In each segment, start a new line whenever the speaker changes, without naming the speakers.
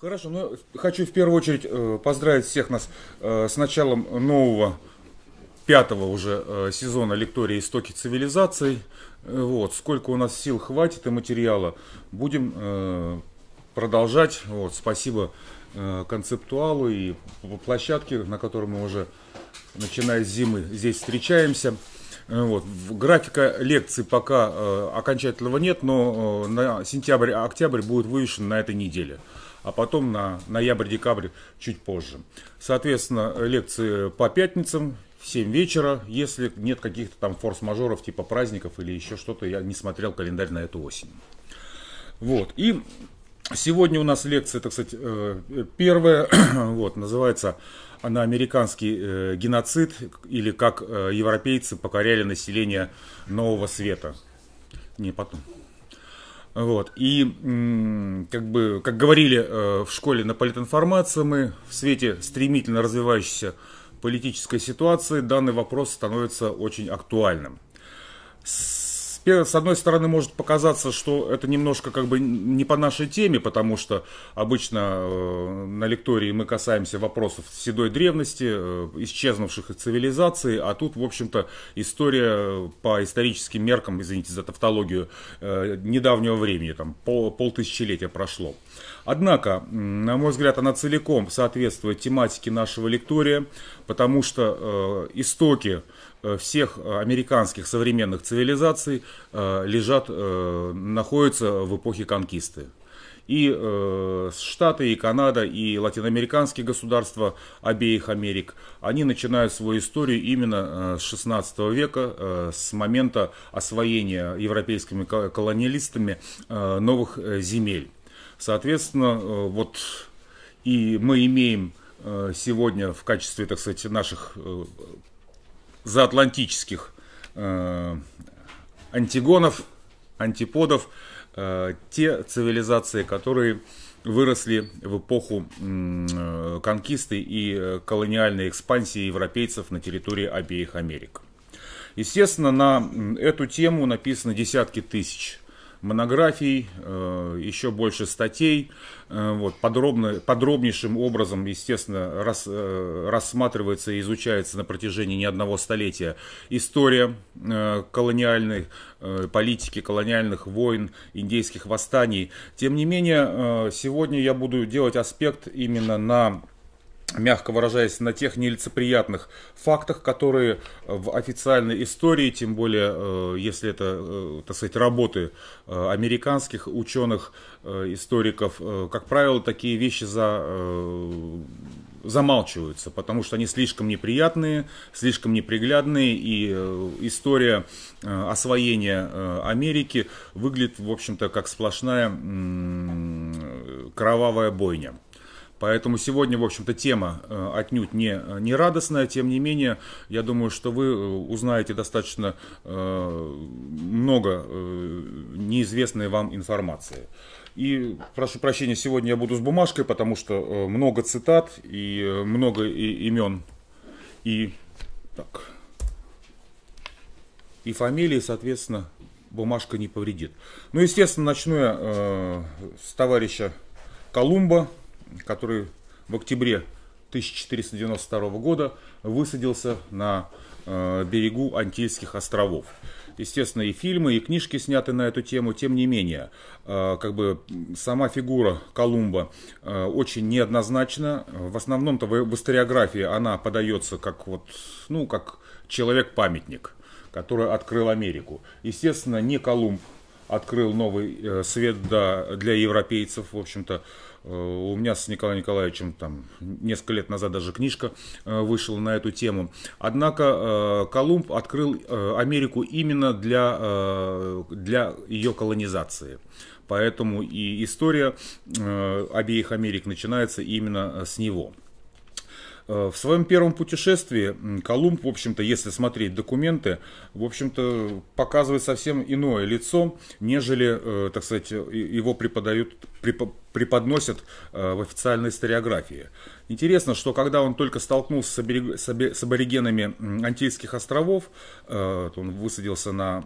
Хорошо, ну хочу в первую очередь э, поздравить всех нас э, с началом нового пятого уже э, сезона лектории «Истоки цивилизаций». Вот, сколько у нас сил хватит и материала, будем продолжать. Вот, спасибо концептуалу и площадке, на которой мы уже, начиная с зимы, здесь встречаемся. Вот. Графика лекций пока э, окончательного нет, но э, на сентябрь-октябрь будет вывешен на этой неделе а потом на ноябрь-декабрь чуть позже. Соответственно, лекции по пятницам в 7 вечера, если нет каких-то там форс-мажоров типа праздников или еще что-то, я не смотрел календарь на эту осень. Вот, и сегодня у нас лекция, так сказать, э, первая, вот, называется она «Американский э, геноцид» или «Как э, европейцы покоряли население Нового Света». Не, потом. Вот. И, как бы, как говорили э, в школе на политинформации, мы в свете стремительно развивающейся политической ситуации данный вопрос становится очень актуальным. С Э, с одной стороны, может показаться, что это немножко как бы не по нашей теме, потому что обычно э, на лектории мы касаемся вопросов седой древности, э, исчезнувших из цивилизации, а тут, в общем-то, история по историческим меркам, извините за тавтологию, недавнего времени, там пол, полтысячелетия прошло. Однако, на мой взгляд, она целиком соответствует тематике нашего лектория, потому что э, истоки Э, всех э, американских современных цивилизаций э, лежат, находятся в эпохе конкисты. И Штаты, и Канада, и латиноамериканские государства обеих Америк, они начинают свою историю именно с 16 века, с момента освоения европейскими колониалистами новых земель. Соответственно, вот и мы имеем сегодня в качестве, так сказать, наших заатлантических э, антигонов, антиподов, э, те цивилизации, которые выросли в эпоху э, конкисты и колониальной экспансии европейцев на территории обеих Америк. Естественно, на эту тему написано десятки тысяч монографий, э, еще больше статей. Э, вот, подробно, подробнейшим образом, естественно, рас, э, рассматривается и изучается на протяжении не одного столетия история колониальной политики, колониальных войн, индейских восстаний. Тем не менее, сегодня я буду делать аспект именно на мягко выражаясь, на тех нелицеприятных фактах, которые в официальной истории, тем более, э, если это, э, так сказать, работы э, американских ученых, историков, как правило, такие вещи за, замалчиваются, потому что они слишком неприятные, слишком неприглядные, и история освоения Америки выглядит, в общем-то, как сплошная кровавая бойня. Поэтому сегодня, в общем-то, тема э, отнюдь не, э, не радостная. Тем не менее, я думаю, что вы э, узнаете достаточно много неизвестной вам информации. И прошу прощения, сегодня я буду с бумажкой, потому что много цитат и много и имен и, так, и фамилии, соответственно, бумажка не повредит. Ну, естественно, начну я э, с товарища Колумба, который в октябре 1492 года высадился на э, берегу Антильских островов. Естественно, и фильмы, и книжки сняты на эту тему. Тем не менее, э, как бы сама фигура Колумба э, очень неоднозначна. В основном-то в, в историографии она подается как вот, ну, как человек-памятник, который открыл Америку. Естественно, не Колумб открыл новый э, свет для европейцев, в общем-то, Э, у меня с Николаем Николаевичем там несколько лет назад даже книжка э, вышла на эту тему. Однако э, Колумб открыл Америку именно для, для ее колонизации. Поэтому и история обеих Америк начинается именно с него. Э, в своем первом путешествии Колумб, в общем-то, если смотреть документы, в общем-то, показывает совсем иное лицо, нежели, э, так сказать, его преподают, преподносят э, в официальной историографии. Интересно, что когда он только столкнулся с аборигенами Антильских островов, он высадился на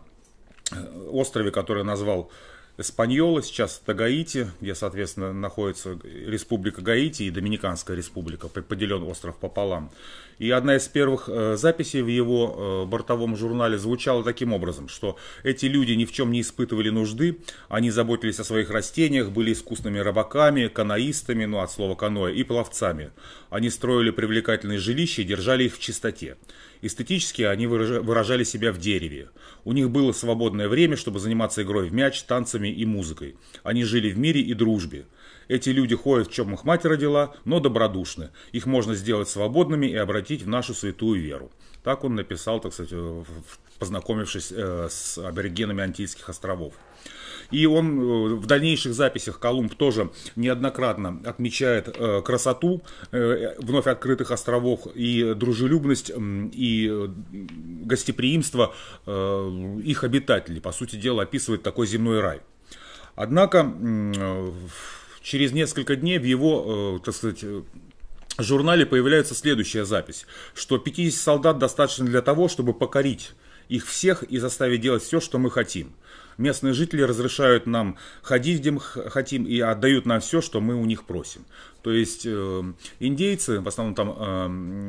острове, который назвал Эспаньола, сейчас это Гаити, где, соответственно, находится Республика Гаити и Доминиканская Республика, поделен остров пополам. И одна из первых э, записей в его э, бортовом журнале звучала таким образом, что эти люди ни в чем не испытывали нужды, они заботились о своих растениях, были искусными рыбаками, каноистами, ну от слова каноэ, и пловцами. Они строили привлекательные жилища и держали их в чистоте. Эстетически они выражали себя в дереве. У них было свободное время, чтобы заниматься игрой в мяч, танцами и музыкой. Они жили в мире и дружбе. Эти люди ходят, в чем их мать родила, но добродушны. Их можно сделать свободными и обратить в нашу святую веру. Так он написал, так сказать, э, познакомившись э, с аборигенами Антильских островов. И он э, в дальнейших записях Колумб тоже неоднократно отмечает красоту вновь открытых островов и дружелюбность и гостеприимство их обитателей. По сути дела описывает такой земной рай. Однако через несколько дней в его, э, так сказать, в э, журнале появляется следующая запись, что 50 солдат достаточно для того, чтобы покорить их всех и заставить делать все, что мы хотим. Местные жители разрешают нам ходить, где мы хотим, и отдают нам все, что мы у них просим. То есть э, индейцы, в основном там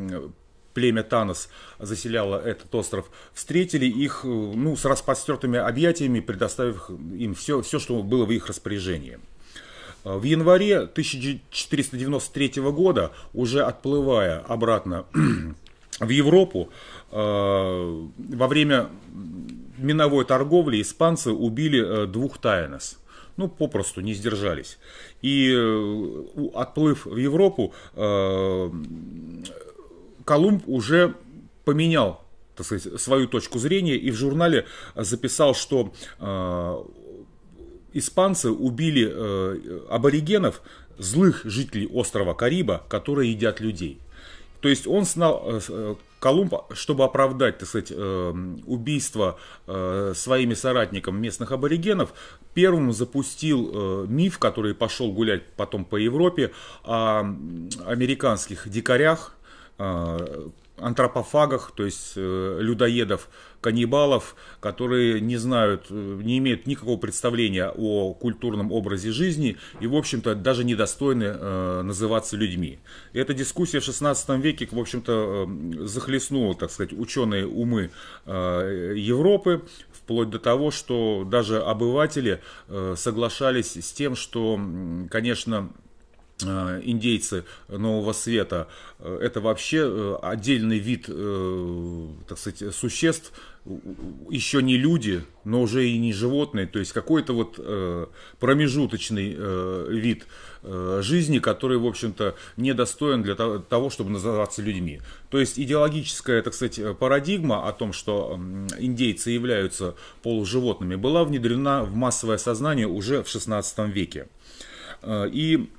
э, племя Танос заселяло этот остров, встретили их э, ну, с распостертыми объятиями, предоставив им все, все, что было в их распоряжении. Э, в январе 1493 года, уже отплывая обратно в Европу, э, во время миновой торговли испанцы убили э, двух таинос. Ну, попросту не сдержались. И отплыв в Европу, Колумб уже поменял так сказать, свою точку зрения и в журнале записал, что испанцы убили э, аборигенов, злых жителей острова Кариба, которые едят людей. То есть он знал, э, э, Колумб, чтобы оправдать, так сказать, э, убийство э, своими соратниками местных аборигенов, первым запустил э, миф, который пошел гулять потом по Европе, о американских дикарях, э, антропофагах, то есть э, людоедов, каннибалов, которые не знают, э, не имеют никакого представления о культурном образе жизни и, в общем-то, даже недостойны э, называться людьми. эта дискуссия в XVI веке, в общем-то, захлестнула, так сказать, ученые умы Европы, вплоть до того, что даже обыватели соглашались с тем, что, конечно, Э, индейцы Нового Света, э, это вообще э, отдельный вид, так сказать, существ, еще не люди, но уже и не животные, то есть какой-то вот промежуточный вид жизни, который, в общем-то, недостоин для того, чтобы называться людьми. То есть идеологическая, так сказать, парадигма о том, что индейцы являются полуживотными, была внедрена в массовое сознание уже в XVI веке. И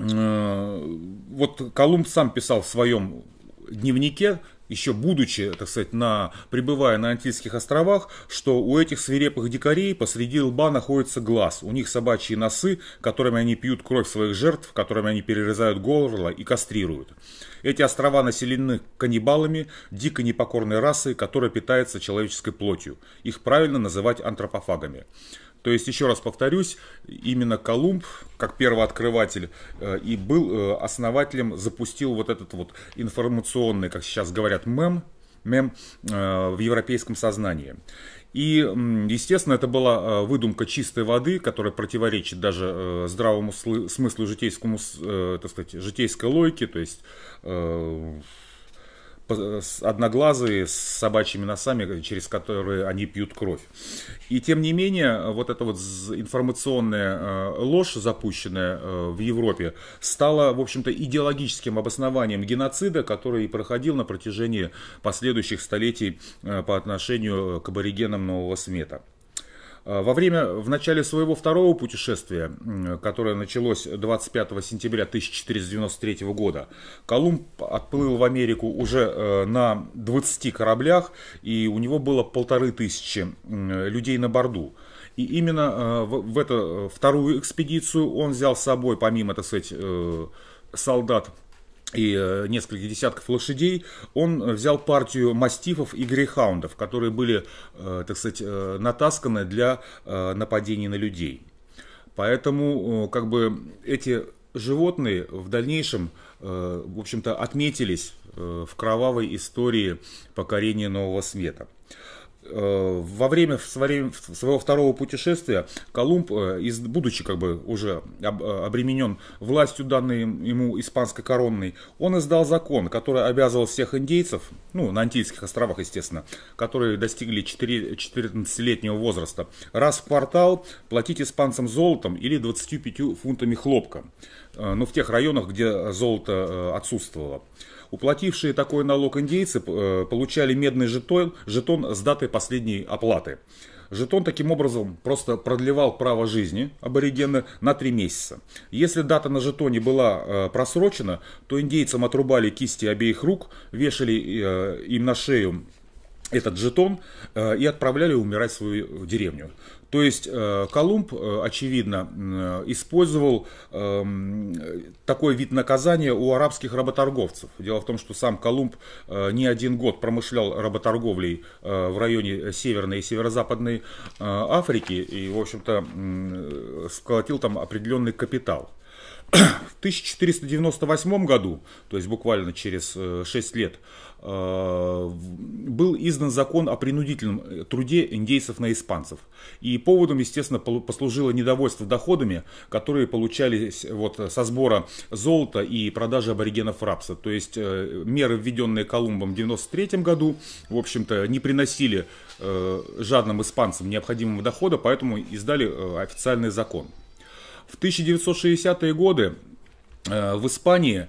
Э, вот Колумб сам писал в своем дневнике, еще будучи, так сказать, на, пребывая на Антильских островах, что у этих свирепых дикарей посреди лба находится глаз. У них собачьи носы, которыми они пьют кровь своих жертв, которыми они перерезают горло и кастрируют. Эти острова населены каннибалами, дико непокорной расой, которая питается человеческой плотью. Их правильно называть антропофагами. То есть, еще раз повторюсь, именно Колумб, как первооткрыватель, э, и был э, основателем, запустил вот этот вот информационный, как сейчас говорят, мем, мем э, в европейском сознании. И, естественно, это была выдумка чистой воды, которая противоречит даже здравому смыслу житейскому, так сказать, житейской логике, то есть одноглазые с собачьими носами, через которые они пьют кровь. И тем не менее, вот эта вот информационная э, ложь, запущенная э, в Европе, стала, в общем-то, идеологическим обоснованием геноцида, который и проходил на протяжении последующих столетий э, по отношению к аборигенам Нового Смета. Э, во время, в начале своего второго путешествия, которое началось 25 сентября 1493 года, Колумб отплыл в Америку уже э, на 20 кораблях, и у него было полторы тысячи людей на борту. И именно э, в эту вторую экспедицию он взял с собой, помимо, так сказать, солдат и э, несколько десятков лошадей, он взял партию мастифов и грейхаундов, которые были, э, так сказать, э, натасканы для нападений на людей. Поэтому, как бы, эти животные в дальнейшем, в общем-то, отметились в кровавой истории покорения Нового Света. Э, во время своего второго путешествия Колумб, э, будучи как бы уже э, обременен властью, данной ему испанской коронной, он издал закон, который обязывал всех индейцев, ну, на Антильских островах, естественно, которые достигли 14-летнего возраста, раз в квартал платить испанцам золотом или 25 фунтами хлопка, ну, в тех районах, где золото отсутствовало. Уплатившие такой налог индейцы э, получали медный жетон, жетон с датой последней оплаты. Жетон таким образом просто продлевал право жизни аборигена на три месяца. Если дата на жетоне была э, просрочена, то индейцам отрубали кисти обеих рук, вешали э, им на шею этот жетон и отправляли умирать в свою деревню. То есть э, Колумб, э, очевидно, э, использовал эм, такой вид наказания у арабских работорговцев. Дело в том, что сам Колумб не один год промышлял работорговлей в районе Северной и Северо-Западной Африки и, в общем-то, сколотил там определенный капитал. В 1498 году, то есть буквально через 6 лет, Э, был издан закон о принудительном э, труде индейцев на испанцев. И поводом, естественно, послужило недовольство доходами, которые получались э, вот со сбора золота и продажи аборигенов рабса. То есть меры, введенные Колумбом в 1993 году, в общем-то, не приносили жадным испанцам необходимого дохода, поэтому издали официальный закон. В 1960-е годы в Испании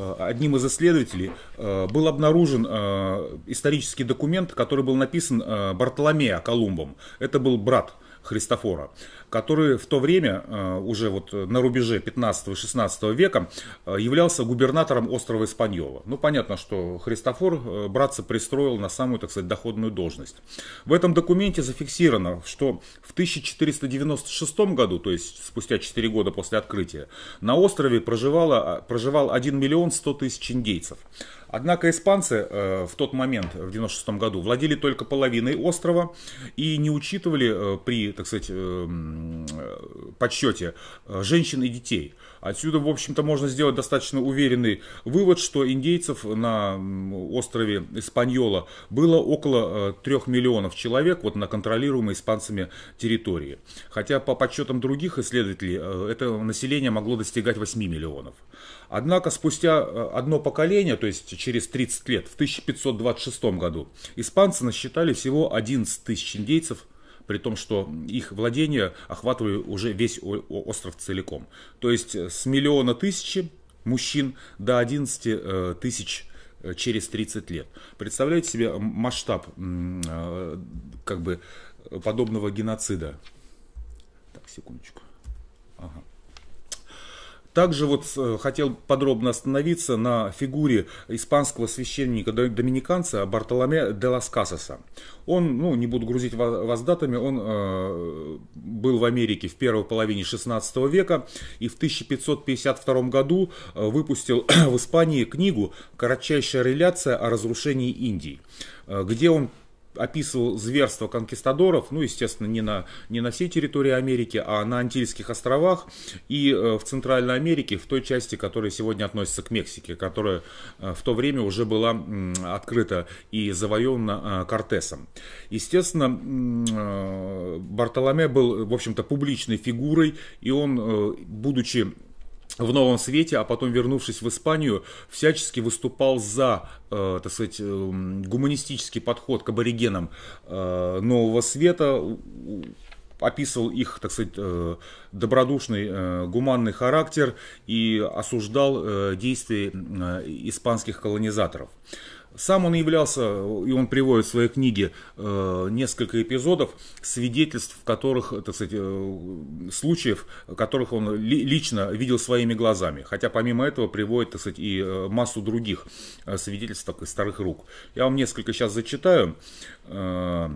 Э, одним из исследователей э, был обнаружен э, исторический документ, который был написан Бартоломео Колумбом. Это был брат Христофора, который в то время, э, уже вот на рубеже 15-16 века, э, являлся губернатором острова Испаньола. Ну, понятно, что Христофор э, братца пристроил на самую, так сказать, доходную должность. В этом документе зафиксировано, что в 1496 году, то есть спустя 4 года после открытия, на острове проживало, проживал 1 миллион 100 тысяч индейцев. Однако испанцы э, в тот момент, в 96 году, владели только половиной острова и не учитывали э, при, так сказать, эм, э, подсчете э, женщин и детей – Отсюда, в общем-то, можно сделать достаточно уверенный вывод, что индейцев на острове Испаньола было около 3 э, миллионов человек вот на контролируемой испанцами территории. Хотя по подсчетам других исследователей э, это население могло достигать 8 миллионов. Однако спустя э, одно поколение, то есть через 30 лет, в 1526 году, испанцы насчитали всего 11 тысяч индейцев – при том, что их владения охватывали уже весь остров целиком. То есть э, с миллиона тысячи мужчин до 11 э, тысяч э, через 30 лет. Представляете себе масштаб как бы подобного геноцида? Так, секундочку. Также вот э, хотел подробно остановиться на фигуре испанского священника-доминиканца Бартоломе де лас Касаса. Он, ну, не буду грузить вас датами, он э, был в Америке в первой половине 16 века и в 1552 году э, выпустил в Испании книгу «Кратчайшая реляция о разрушении Индии», э, где он описывал зверство конкистадоров, ну, естественно, не на, не на всей территории Америки, а на Антильских островах и э, в Центральной Америке, в той части, которая сегодня относится к Мексике, которая э, в то время уже была открыта и завоевана э, Кортесом. Естественно, Бартоломе был, в общем-то, публичной фигурой, и он, будучи в новом свете, а потом, вернувшись в Испанию, всячески выступал за, э, так сказать, э, гуманистический подход к аборигенам э, нового света, описывал их, так сказать, э, добродушный, э, гуманный характер и осуждал действия испанских колонизаторов. Сам он являлся, и он приводит в своей книге э, несколько эпизодов, свидетельств которых, э, так сказать, э, случаев, которых он ли, лично видел своими глазами. Хотя помимо этого приводит, так сказать, и э, массу других свидетельств так, из старых рук. Я вам несколько сейчас зачитаю, э,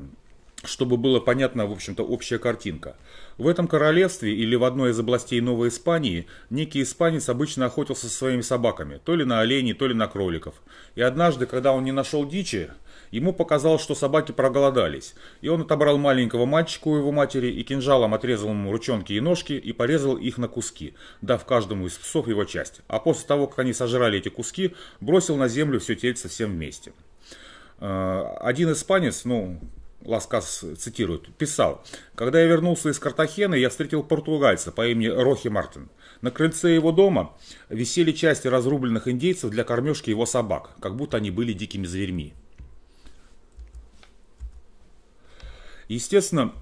чтобы было понятно, в общем-то, общая картинка. Э, в этом королевстве или в одной из областей Новой Испании некий испанец обычно охотился со своими собаками, то ли на оленей, то ли на кроликов. И однажды, когда он не нашел дичи, ему показалось, что собаки проголодались, и он отобрал маленького мальчика у его матери и кинжалом отрезал ему ручонки и ножки и порезал их на куски, дав каждому из псов его часть. А после того, как они сожрали эти куски, бросил на землю все тельце всем вместе. Э, один испанец, ну, Ласкас цитирует, писал, «Когда я вернулся из Картахены, я встретил португальца по имени Рохи Мартин. На крыльце его дома висели части разрубленных индейцев для кормежки его собак, как будто они были дикими зверьми». Естественно,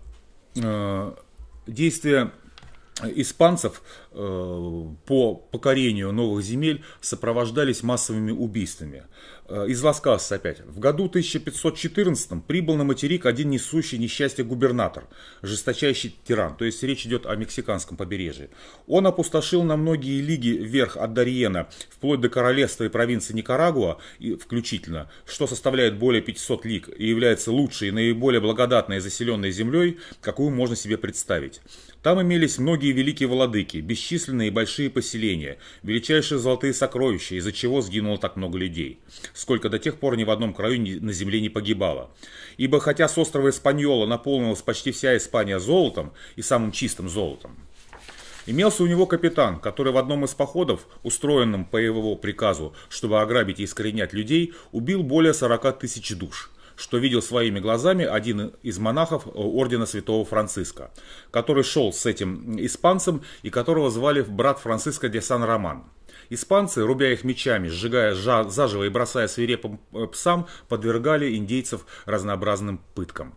э, действия испанцев э, по покорению новых земель сопровождались массовыми убийствами. Э, из Ласкас опять. В году 1514 прибыл на материк один несущий несчастье губернатор, жесточайший тиран, то есть речь идет о мексиканском побережье. Он опустошил на многие лиги верх от Дарьена, вплоть до королевства и провинции Никарагуа, включительно, что составляет более 500 лиг и является лучшей и наиболее благодатной заселенной землей, какую можно себе представить. Там имелись многие великие владыки, бесчисленные и большие поселения, величайшие золотые сокровища, из-за чего сгинуло так много людей, сколько до тех пор ни в одном краю на земле не погибало. Ибо хотя с острова Испаньола наполнилась почти вся Испания золотом, и самым чистым золотом, Имелся у него капитан, который в одном из походов, устроенном по его приказу, чтобы ограбить и искоренять людей, убил более 40 тысяч душ что видел своими глазами один из монахов э, ордена святого Франциска, который шел с этим испанцем и которого звали брат Франциско де Сан-Роман. Испанцы, рубя их мечами, сжигая заживо и бросая свирепым э, псам, подвергали индейцев разнообразным пыткам.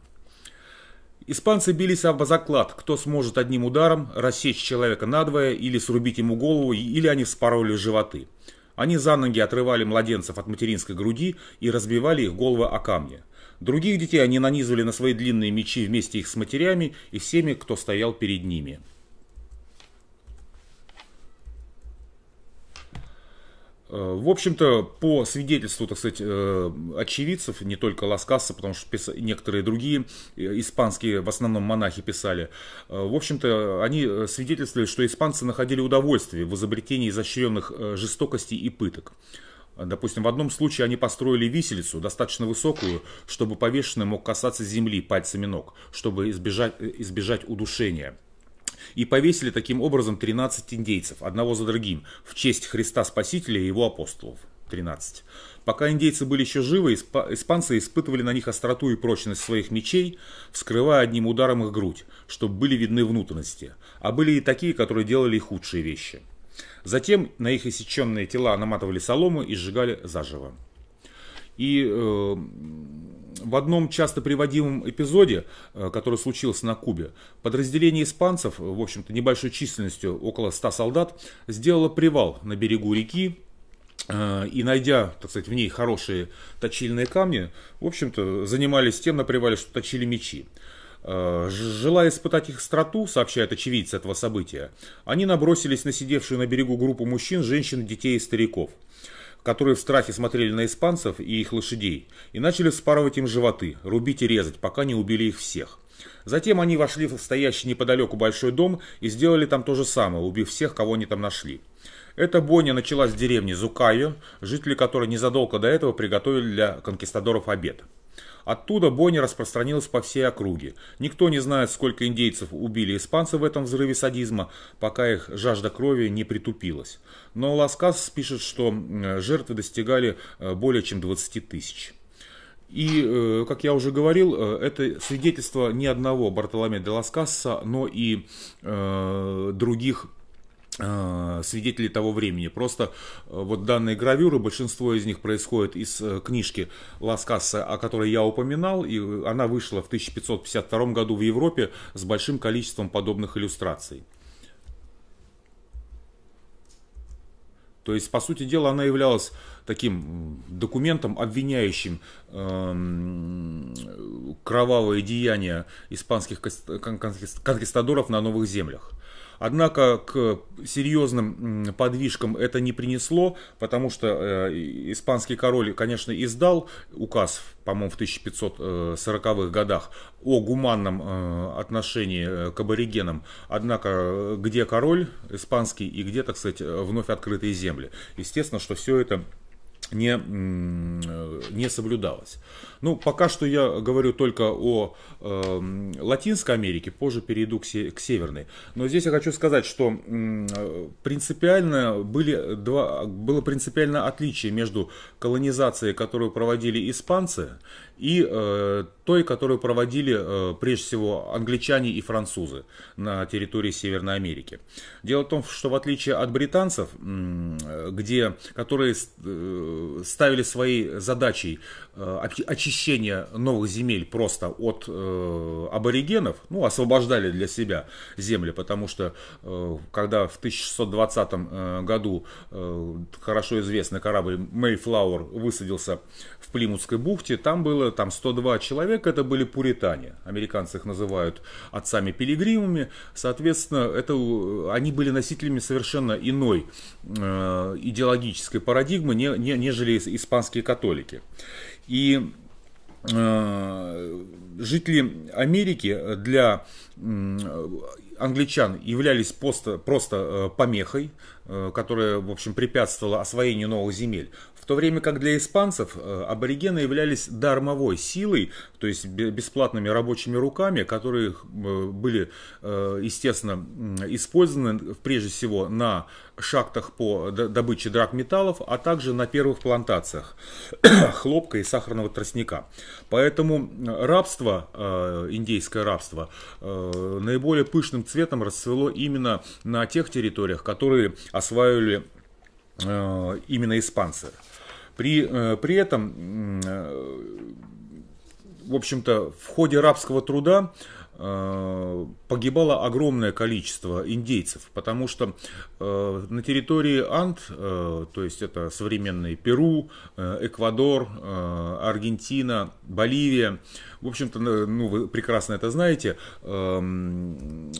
Испанцы бились об заклад, кто сможет одним ударом рассечь человека надвое или срубить ему голову, или они вспороли животы. Они за ноги отрывали младенцев от материнской груди и разбивали их головы о камни. Других детей они нанизывали на свои длинные мечи вместе их с матерями и всеми, кто стоял перед ними. Э, в общем-то, по свидетельству, так сказать, э, очевидцев, не только Ласкаса, потому что некоторые другие э, испанские, в основном монахи, писали, в общем-то, они свидетельствовали, что испанцы находили удовольствие в изобретении изощренных жестокостей и пыток. Допустим, в одном случае они построили виселицу, достаточно высокую, чтобы повешенный мог касаться земли пальцами ног, чтобы избежать, э, избежать удушения. И повесили таким образом 13 индейцев, одного за другим, в честь Христа Спасителя и его апостолов. 13. Пока индейцы были еще живы, исп... испанцы испытывали на них остроту и прочность своих мечей, вскрывая одним ударом их грудь, чтобы были видны внутренности. А были и такие, которые делали худшие вещи – Затем на их иссеченные тела наматывали солому и сжигали заживо. И э, в одном часто приводимом эпизоде, э, который случился на Кубе, подразделение испанцев, в общем-то небольшой численностью, около 100 солдат, сделало привал на берегу реки э, и, найдя, так сказать, в ней хорошие точильные камни, в общем-то занимались тем на привале, что точили мечи. Э, желая испытать их страту, сообщают очевидцы этого события, они набросились на сидевшую на берегу группу мужчин, женщин, детей и стариков, которые в страхе смотрели на испанцев и их лошадей, и начали спарывать им животы, рубить и резать, пока не убили их всех. Затем они вошли в стоящий неподалеку большой дом и сделали там то же самое, убив всех, кого они там нашли. Эта бойня началась в деревне Зукайо, жители которой незадолго до этого приготовили для конкистадоров обед. Оттуда бойня распространилась по всей округе. Никто не знает, сколько индейцев убили испанцы в этом взрыве садизма, пока их жажда крови не притупилась. Но Ласкас пишет, что жертвы достигали э, более чем 20 тысяч. И, э, как я уже говорил, э, это свидетельство не одного Бартоломе де Ласкаса, но и других а, свидетелей того времени. Просто э, вот данные гравюры, большинство из них происходит из э, книжки Ласкаса, о которой я упоминал, и она вышла в 1552 году в Европе с большим количеством подобных иллюстраций. То есть, по сути дела, она являлась таким документом, обвиняющим эм, кровавые деяния испанских конкистадоров на новых землях. Однако к серьезным подвижкам это не принесло, потому что э, испанский король, конечно, издал указ, по-моему, в 1540-х э, годах о гуманном э, отношении к аборигенам. Однако где король испанский и где, так сказать, вновь открытые земли. Естественно, что все это не, не соблюдалось. Ну, пока что я говорю только о э, Латинской Америке, позже перейду к, се- к Северной. Но здесь я хочу сказать, что э, принципиально были два, было принципиальное отличие между колонизацией, которую проводили испанцы, и э, той, которую проводили э, прежде всего англичане и французы на территории Северной Америки. Дело в том, что в отличие от британцев, э, где, которые э, ставили своей задачей Э, очищение новых земель просто от э, аборигенов, ну, освобождали для себя земли, потому что э, когда в 1620 э, году э, хорошо известный корабль Mayflower высадился в Плимутской бухте, там было там 102 человека, это были пуритане, американцы их называют отцами-пилигримами, соответственно, это, они были носителями совершенно иной э, идеологической парадигмы, не, не, нежели испанские католики. И э, жители Америки для англичан являлись просто, просто э, помехой, э, которая, в общем, препятствовала освоению новых земель. В то время как для испанцев э, аборигены являлись дармовой силой, то есть бесплатными рабочими руками, которые э, были, э, естественно, использованы прежде всего на шахтах по добыче драгметаллов, а также на первых плантациях хлопка и сахарного тростника. Поэтому рабство, индейское рабство, наиболее пышным цветом расцвело именно на тех территориях, которые осваивали именно испанцы. При, э, при этом, э, в общем-то, в ходе рабского труда э, погибало огромное количество индейцев, потому что на территории Анд, то есть это современные Перу, Эквадор, Аргентина, Боливия, в общем-то, ну вы прекрасно это знаете, эм,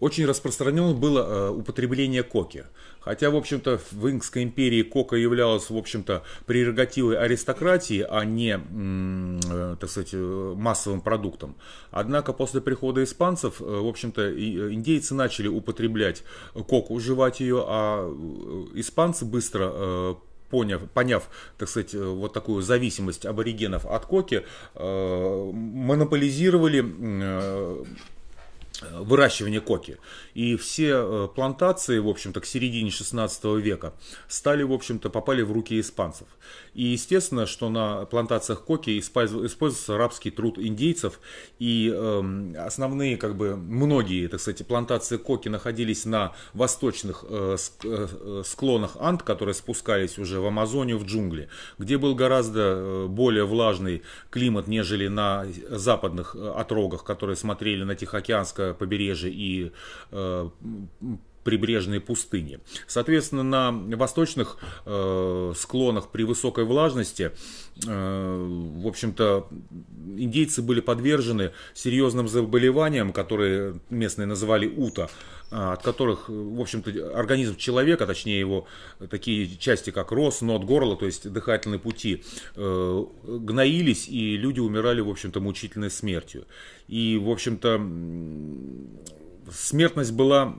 очень распространено было употребление коки. Хотя, в общем-то, в Ингской империи кока являлась, в общем-то, прерогативой аристократии, а не, э, так сказать, э, массовым продуктом. Однако после прихода испанцев, э, в общем-то, индейцы начали употреблять коку, уживать ее, а испанцы быстро поняв, поняв, так сказать, вот такую зависимость аборигенов от коки, монополизировали Э, выращивание коки. И все э, плантации, в общем-то, к середине 16 века стали, в общем-то, попали в руки испанцев. И естественно, что на плантациях коки используется арабский труд индейцев, и эм, основные, как бы, многие, так сказать, плантации коки находились на восточных э, склонах Анд, которые спускались уже в Амазонию, в джунгли, где был гораздо более влажный климат, нежели на западных отрогах, которые смотрели на Тихоокеанское Побережье и э, прибрежные пустыни. Соответственно, на восточных э, склонах при высокой влажности, э, в общем-то, индейцы были подвержены серьезным заболеваниям, которые местные называли ута, э, от которых, в общем-то, организм человека, точнее его э, такие части, как рос, нот, горло, то есть дыхательные пути, э, гноились, и люди умирали, в общем-то, мучительной смертью. И, в общем-то, смертность была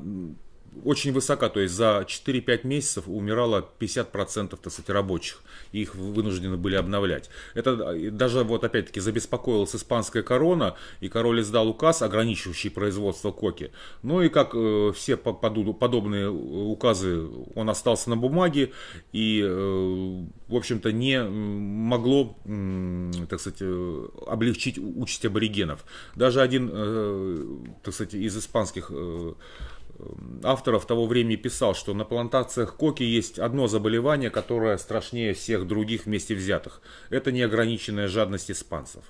очень высока, то есть за 4-5 месяцев умирало 50% так сказать, рабочих, и их вынуждены были обновлять. Это э, даже вот опять-таки забеспокоилась испанская корона, и король издал указ, ограничивающий производство коки. Ну и как э, все подобные э, указы, он остался на бумаге, и, э, в общем-то, не могло, э, так сказать, э, облегчить участь аборигенов. Даже один, э, так сказать, из испанских э, авторов того времени писал, что на плантациях коки есть одно заболевание, которое страшнее всех других вместе взятых. Это неограниченная жадность испанцев.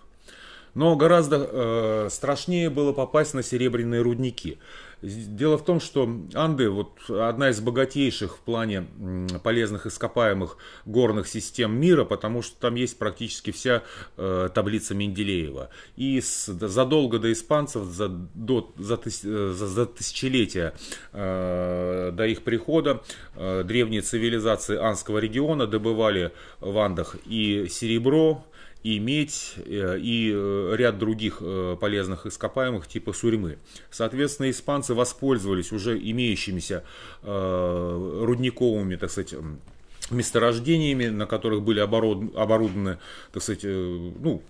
Но гораздо э, страшнее было попасть на серебряные рудники. Дело в том, что Анды, вот одна из богатейших в плане полезных ископаемых горных систем мира, потому что там есть практически вся э, таблица Менделеева. И с, задолго до испанцев, за, до, за, э, за, за тысячелетия э, до их прихода, э, древние цивилизации Анского региона добывали в Андах и серебро, и медь, э, и э, ряд других э, полезных ископаемых типа сурьмы. Соответственно, испанцы воспользовались уже имеющимися рудниковыми, так сказать, месторождениями, на которых были оборудованы, так сказать, ну,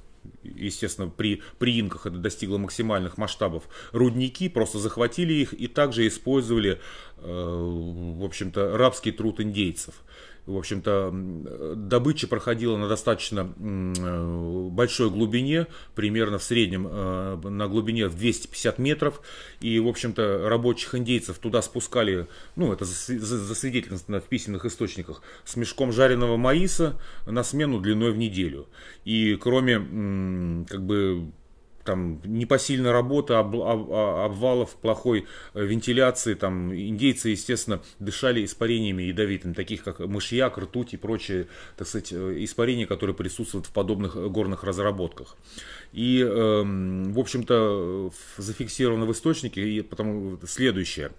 естественно, при, при инках это достигло максимальных масштабов, рудники просто захватили их и также использовали, в общем-то, рабский труд индейцев в общем-то, добыча проходила на достаточно э, большой глубине, примерно в среднем э, на глубине в 250 метров. И, в общем-то, рабочих индейцев туда спускали, ну, это засвидетельствовано в письменных источниках, с мешком жареного маиса на смену длиной в неделю. И кроме, как бы, там непосильная работа, об, об, а, обвалов, плохой э, вентиляции, там индейцы, естественно, дышали испарениями ядовитыми, таких как мышьяк, ртуть и прочие, так сказать, э, испарения, которые присутствуют в подобных э, горных разработках. И, эм, в общем-то, зафиксировано в источнике, и потому следующее.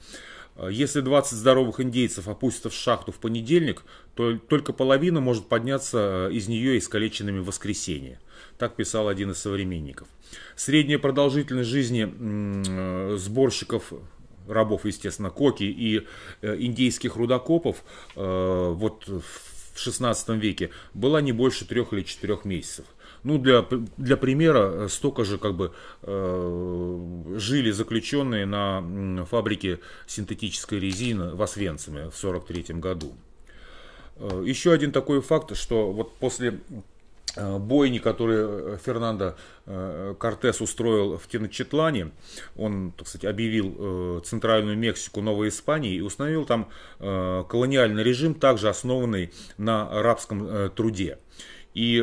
Если 20 здоровых индейцев опустятся в шахту в понедельник, то только половина может подняться из нее искалеченными в воскресенье. Так писал один из современников. Средняя продолжительность жизни э, сборщиков рабов, естественно, коки и э, индейских рудокопов э, вот в 16 веке была не больше трех или четырех месяцев. Ну, для, для примера, столько же как бы э, жили заключенные на фабрике синтетической резины в Освенциме в 1943 году. Еще один такой факт, что вот после Э, бойни, которые э, Фернандо э, Кортес устроил в Теночетлане, он, так сказать, объявил Центральную Мексику Новой Испанией и установил там колониальный режим, также основанный на арабском труде. И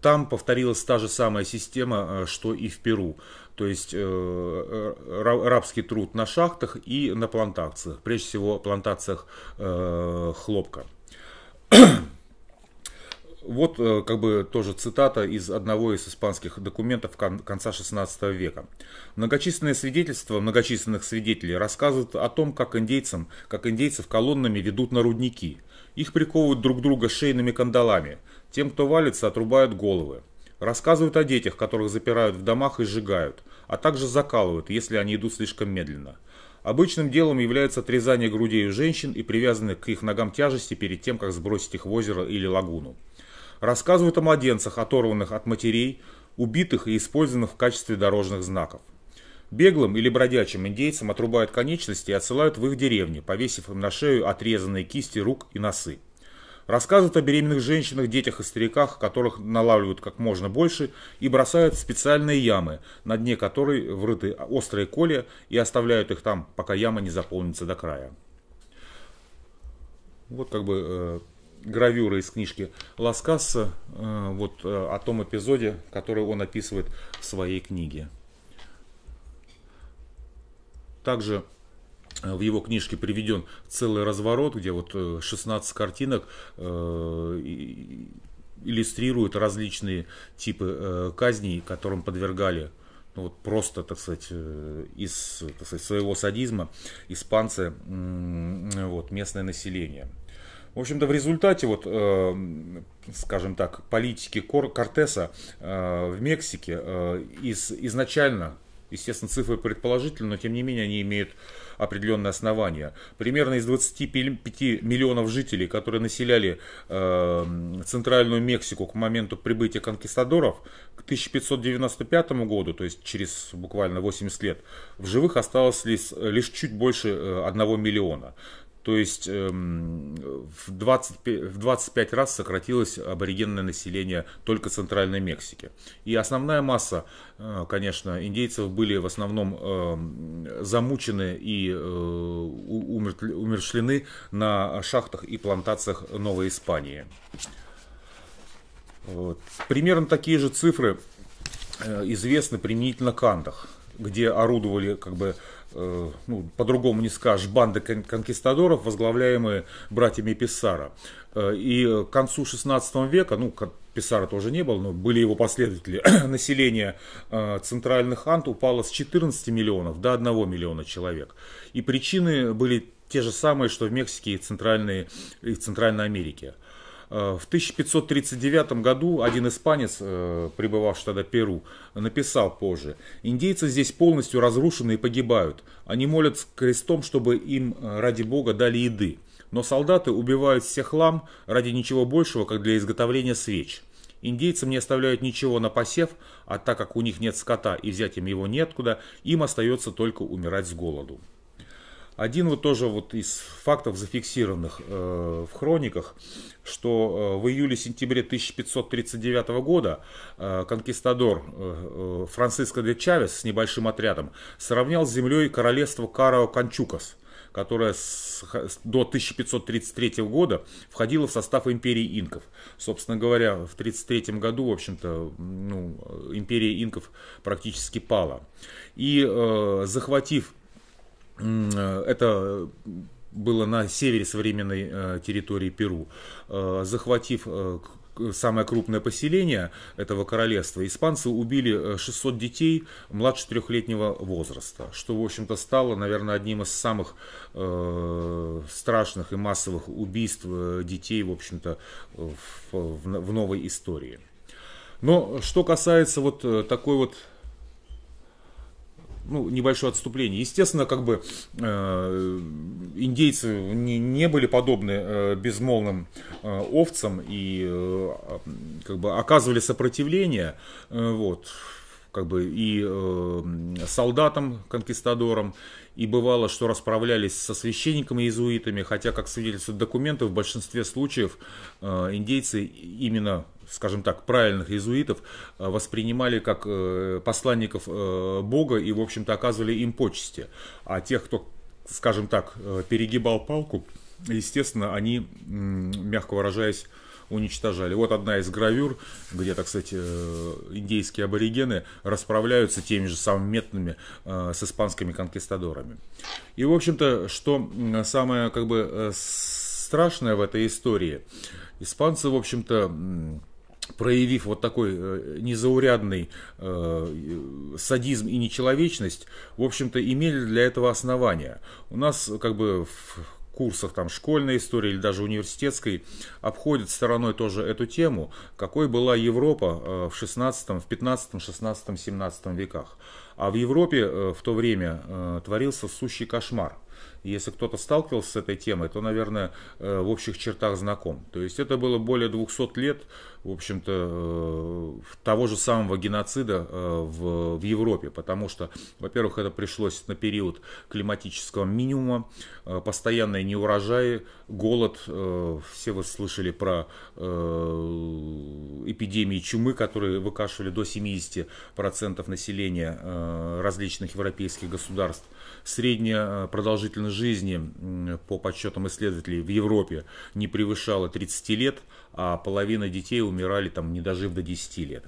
там повторилась та же самая система, что и в Перу. То есть рабский труд на шахтах и на плантациях, прежде всего плантациях хлопка. Вот э, как бы тоже цитата из одного из испанских документов кон конца XVI века. Многочисленные свидетельства многочисленных свидетелей рассказывают о том, как индейцам, как индейцев колоннами ведут на рудники. Их приковывают друг друга шейными кандалами. Тем, кто валится, отрубают головы. Рассказывают о детях, которых запирают в домах и сжигают, а также закалывают, если они идут слишком медленно. Обычным делом является отрезание грудей у женщин и привязанных к их ногам тяжести перед тем, как сбросить их в озеро или лагуну рассказывают о младенцах, оторванных от матерей, убитых и использованных в качестве дорожных знаков. Беглым или бродячим индейцам отрубают конечности и отсылают в их деревни, повесив им на шею отрезанные кисти рук и носы. Рассказывают о беременных женщинах, детях и стариках, которых налавливают как можно больше и бросают в специальные ямы, на дне которой врыты острые колья и оставляют их там, пока яма не заполнится до края. Вот как бы э, гравюра из книжки Ласкасса э, вот э, о том эпизоде, который он описывает в своей книге. Также э, в его книжке приведен целый разворот, где вот 16 картинок иллюстрируют различные типы казней, которым подвергали ну, вот просто, так сказать, из так сказать, своего садизма испанцы, вот, местное население. В общем-то, в результате, вот, э, скажем так, политики Кор Кортеса э, в Мексике э, из, изначально, естественно, цифры предположительны, но тем не менее они имеют определенные основания. Примерно из 25 миллионов жителей, которые населяли э, центральную Мексику к моменту прибытия конкистадоров, к 1595 году, то есть через буквально 80 лет, в живых осталось лишь, лишь чуть больше 1 э, миллиона. То есть эм, в, 25, в 25 раз сократилось аборигенное население только Центральной Мексики. И основная масса, э, конечно, индейцев были в основном э, замучены и э, умер, умершлены на шахтах и плантациях Новой Испании. Вот. Примерно такие же цифры э, известны применительно к Андах где орудовали как бы э, ну, по-другому не скажешь, банды кон- конкистадоров, возглавляемые братьями Писара. Э, и к концу 16 века, ну, Писара тоже не было, но были его последователи, население э, центральных Ант упало с 14 миллионов до 1 миллиона человек. И причины были те же самые, что в Мексике и, Центральной, и в Центральной Америке – Э, в 1539 году один испанец, э, пребывавший тогда в Перу, написал позже, «Индейцы здесь полностью разрушены и погибают. Они молят крестом, чтобы им э, ради Бога дали еды. Но солдаты убивают всех лам ради ничего большего, как для изготовления свеч». Индейцам не оставляют ничего на посев, а так как у них нет скота и взять им его неоткуда, им остается только умирать с голоду. Один вот тоже вот из фактов, зафиксированных э, в хрониках, что э, в июле-сентябре 1539 года э, конкистадор э, э, Франциско де Чавес с небольшим отрядом сравнял с землей королевство Карао-Кончукас, которая с, до 1533 года входило в состав империи инков. Собственно говоря, в 1933 году, в общем-то, ну, империя инков практически пала. И э, захватив Э, это было на севере современной э, территории Перу. Э, захватив самое крупное поселение этого королевства, испанцы убили 600 детей младше трехлетнего возраста, что, в общем-то, стало, наверное, одним из самых э, страшных и массовых убийств детей, в общем-то, в, в, в новой истории. Но что касается вот такой вот ну, небольшое отступление. Естественно, как бы э, индейцы не, не были подобны э, безмолвным э, овцам и э, как бы оказывали сопротивление. Э, вот как бы и э, солдатам, конкистадорам, и бывало, что расправлялись со священниками иезуитами, хотя, как свидетельствуют документы, в большинстве случаев э, индейцы именно скажем так, правильных иезуитов э, воспринимали как э, посланников э, Бога и, в общем-то, оказывали им почести. А тех, кто, скажем так, перегибал палку, естественно, они, мягко выражаясь, уничтожали. Вот одна из гравюр, где, так сказать, индейские аборигены расправляются теми же самыми методами с испанскими конкистадорами. И, в общем-то, что самое как бы страшное в этой истории, испанцы, в общем-то, проявив вот такой э, незаурядный э, садизм и нечеловечность, в общем-то, имели для этого основания. У нас как бы в курсах там школьной истории или даже университетской обходит стороной тоже эту тему, какой была Европа э, в 16, в 15, 16, 17 веках. А в Европе э, в то время творился сущий кошмар – если кто-то сталкивался с этой темой, то, наверное, э, в общих чертах знаком. То есть это было более 200 лет, в общем-то, э, того же самого геноцида э, в, в Европе, потому что, во-первых, это пришлось на период климатического минимума, постоянные неурожаи, голод, все вы слышали про эпидемии чумы, которые выкашивали до 70% населения различных европейских государств – Средняя э, продолжительность жизни, по подсчетам исследователей, в Европе не превышала 30 лет, а половина детей умирали, там, не дожив до 10 лет.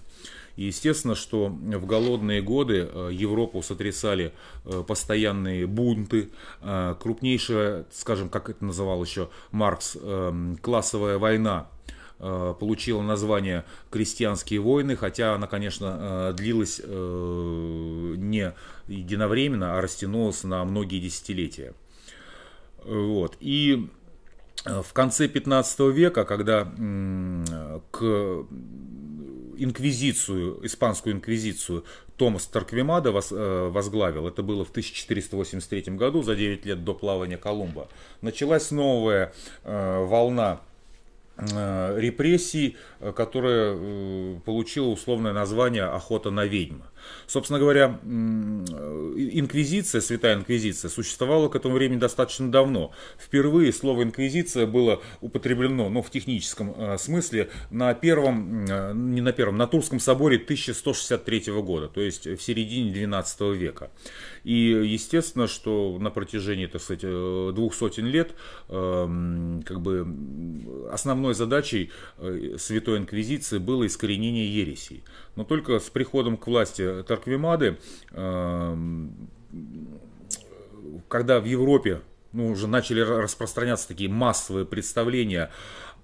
И естественно, что в голодные годы э, Европу сотрясали э, постоянные бунты, крупнейшая, скажем, как это называл еще Маркс, эм, классовая война Э, получила название «Крестьянские войны», хотя она, конечно, э, длилась э, не единовременно, а растянулась на многие десятилетия. Вот. И в конце 15 века, когда к инквизицию, испанскую инквизицию Томас Тарквимада возглавил, это было в 1483 году, за 9 лет до плавания Колумба, началась новая волна Э, репрессий, э, которая э, получила условное название «Охота на ведьм». Собственно говоря, э, инквизиция, святая инквизиция, существовала к этому времени достаточно давно. Впервые слово инквизиция было употреблено, но ну, в техническом э, смысле, на первом, э, не на первом, на Турском соборе 1163 года, то есть в середине 12 века. И естественно, что на протяжении, так сказать, двух сотен лет как бы основной задачей Святой Инквизиции было искоренение ересей. Но только с приходом к власти Тарквимады, эм, когда в Европе ну, уже начали распространяться такие массовые представления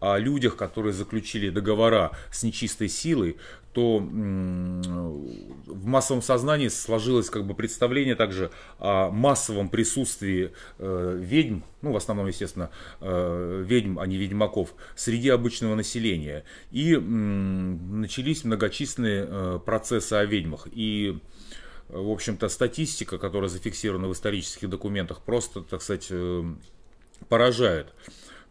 о людях, которые заключили договора с нечистой силой, что в массовом сознании сложилось как бы представление также о массовом присутствии э, ведьм, ну, в основном, естественно, э, ведьм, а не ведьмаков, среди обычного населения. И начались многочисленные э, процессы о ведьмах. И в общем-то, статистика, которая зафиксирована в исторических документах, просто, так сказать, поражает.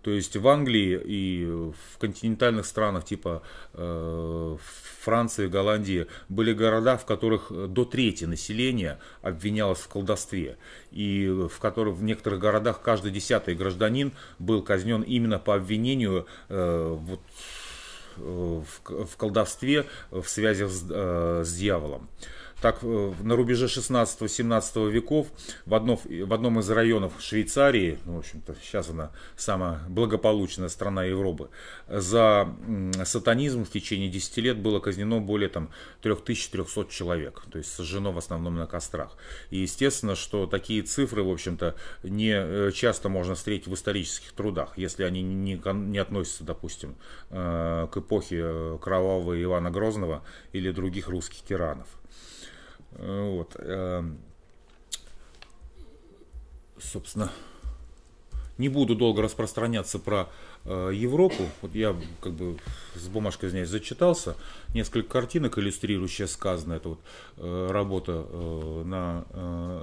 То есть в Англии и в континентальных странах типа э, Франции, Голландии были города, в которых э, до трети населения обвинялось в колдовстве. И в, которых, в некоторых городах каждый десятый гражданин был казнен именно по обвинению э, вот, э, в, в колдовстве в связях с, э, с дьяволом. Так, э, на рубеже 16-17 веков в, одном в одном из районов Швейцарии, ну, в общем-то, сейчас она самая благополучная страна Европы, за сатанизм в течение 10 лет было казнено более там, 3300 человек, то есть сожжено в основном на кострах. И естественно, что такие цифры, в общем-то, не э, часто можно встретить в исторических трудах, если они не, не относятся, допустим, э, к эпохе кровавого Ивана Грозного или других русских тиранов. Э, вот. Эм, собственно, не буду долго распространяться про э, Европу. Вот я как бы с бумажкой здесь зачитался. Несколько картинок, иллюстрирующих сказанное. Это вот э, работа на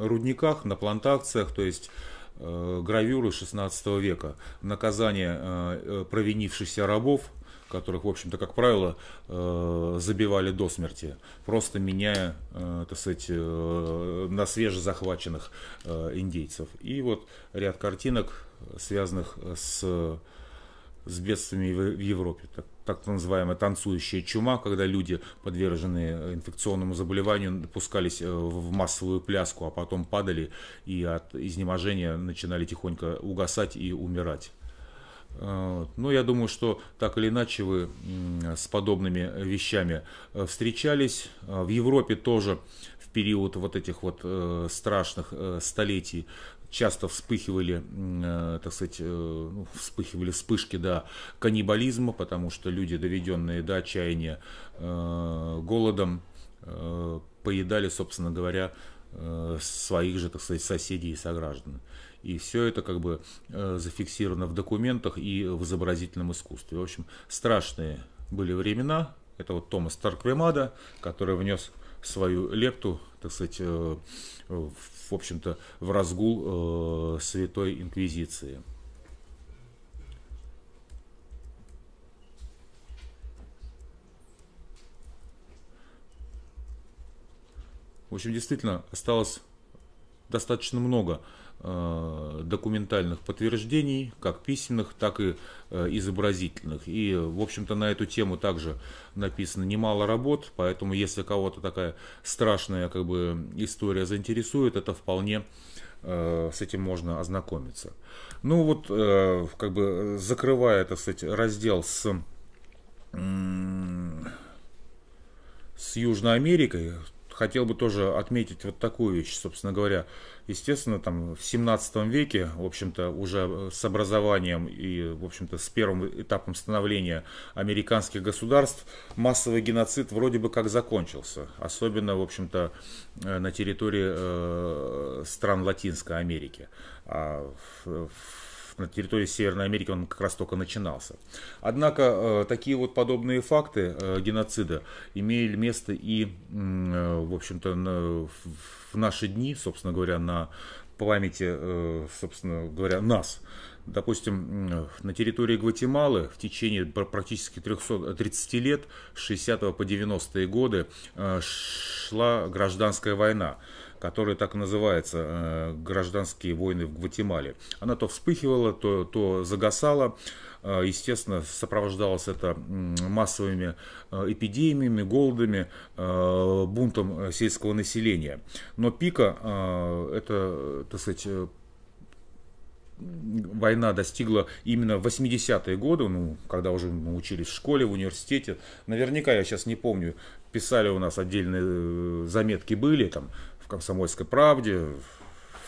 рудниках, на плантациях, то есть гравюры 16 века. Наказание провинившихся рабов – которых, в общем-то, как правило, э, забивали до смерти, просто меняя, э, так сказать, э, на свежезахваченных индейцев. И вот ряд картинок, связанных с, с бедствиями в Европе, так, так называемая танцующая чума, когда люди, подверженные инфекционному заболеванию, допускались в массовую пляску, а потом падали и от изнеможения начинали тихонько угасать и умирать. Э, ну, я думаю, что так или иначе вы с подобными вещами э, встречались. Э, в Европе тоже в период вот этих вот страшных столетий часто вспыхивали, так сказать, ну, вспыхивали вспышки да, каннибализма, потому что люди, доведенные до отчаяния голодом, поедали, собственно говоря, своих же, так сказать, соседей и сограждан. И все это как бы э, зафиксировано в документах и в изобразительном искусстве. В общем, страшные были времена. Это вот Томас Тарквемада, который внес свою лепту, так сказать, э, в общем-то, в разгул э, Святой Инквизиции. В общем, действительно, осталось достаточно много Э, документальных подтверждений, как письменных, так и э, изобразительных. И, в общем-то, на эту тему также написано немало работ, поэтому если кого-то такая страшная как бы, история заинтересует, это вполне э, с этим можно ознакомиться. Ну вот, как бы закрывая, так сказать, раздел с, с Южной Америкой, хотел бы тоже отметить вот такую вещь, собственно говоря. Естественно, там в 17 веке, в общем-то, уже э, с образованием и, в общем-то, с первым этапом становления американских государств массовый геноцид вроде бы как закончился. Особенно, в общем-то, э, на территории э, стран Латинской Америки. А в на территории Северной Америки он как раз только начинался. Однако э, такие вот подобные факты э, геноцида имели место и, э, в общем-то, в наши дни, собственно говоря, на памяти, собственно говоря, нас. Допустим, на территории Гватемалы в течение практически 300, 30 лет, с 60 по 90-е годы, шла гражданская война которая так называется э, «Гражданские войны в Гватемале». Она то вспыхивала, то, то загасала. Э, естественно, сопровождалось это массовыми э, эпидемиями, голодами, бунтом сельского населения. Но пика – это, так сказать, война достигла именно 80-е годы, ну, когда уже мы учились в школе, в университете. Наверняка, я сейчас не помню, писали у нас отдельные заметки были, там, «Комсомольской правде»,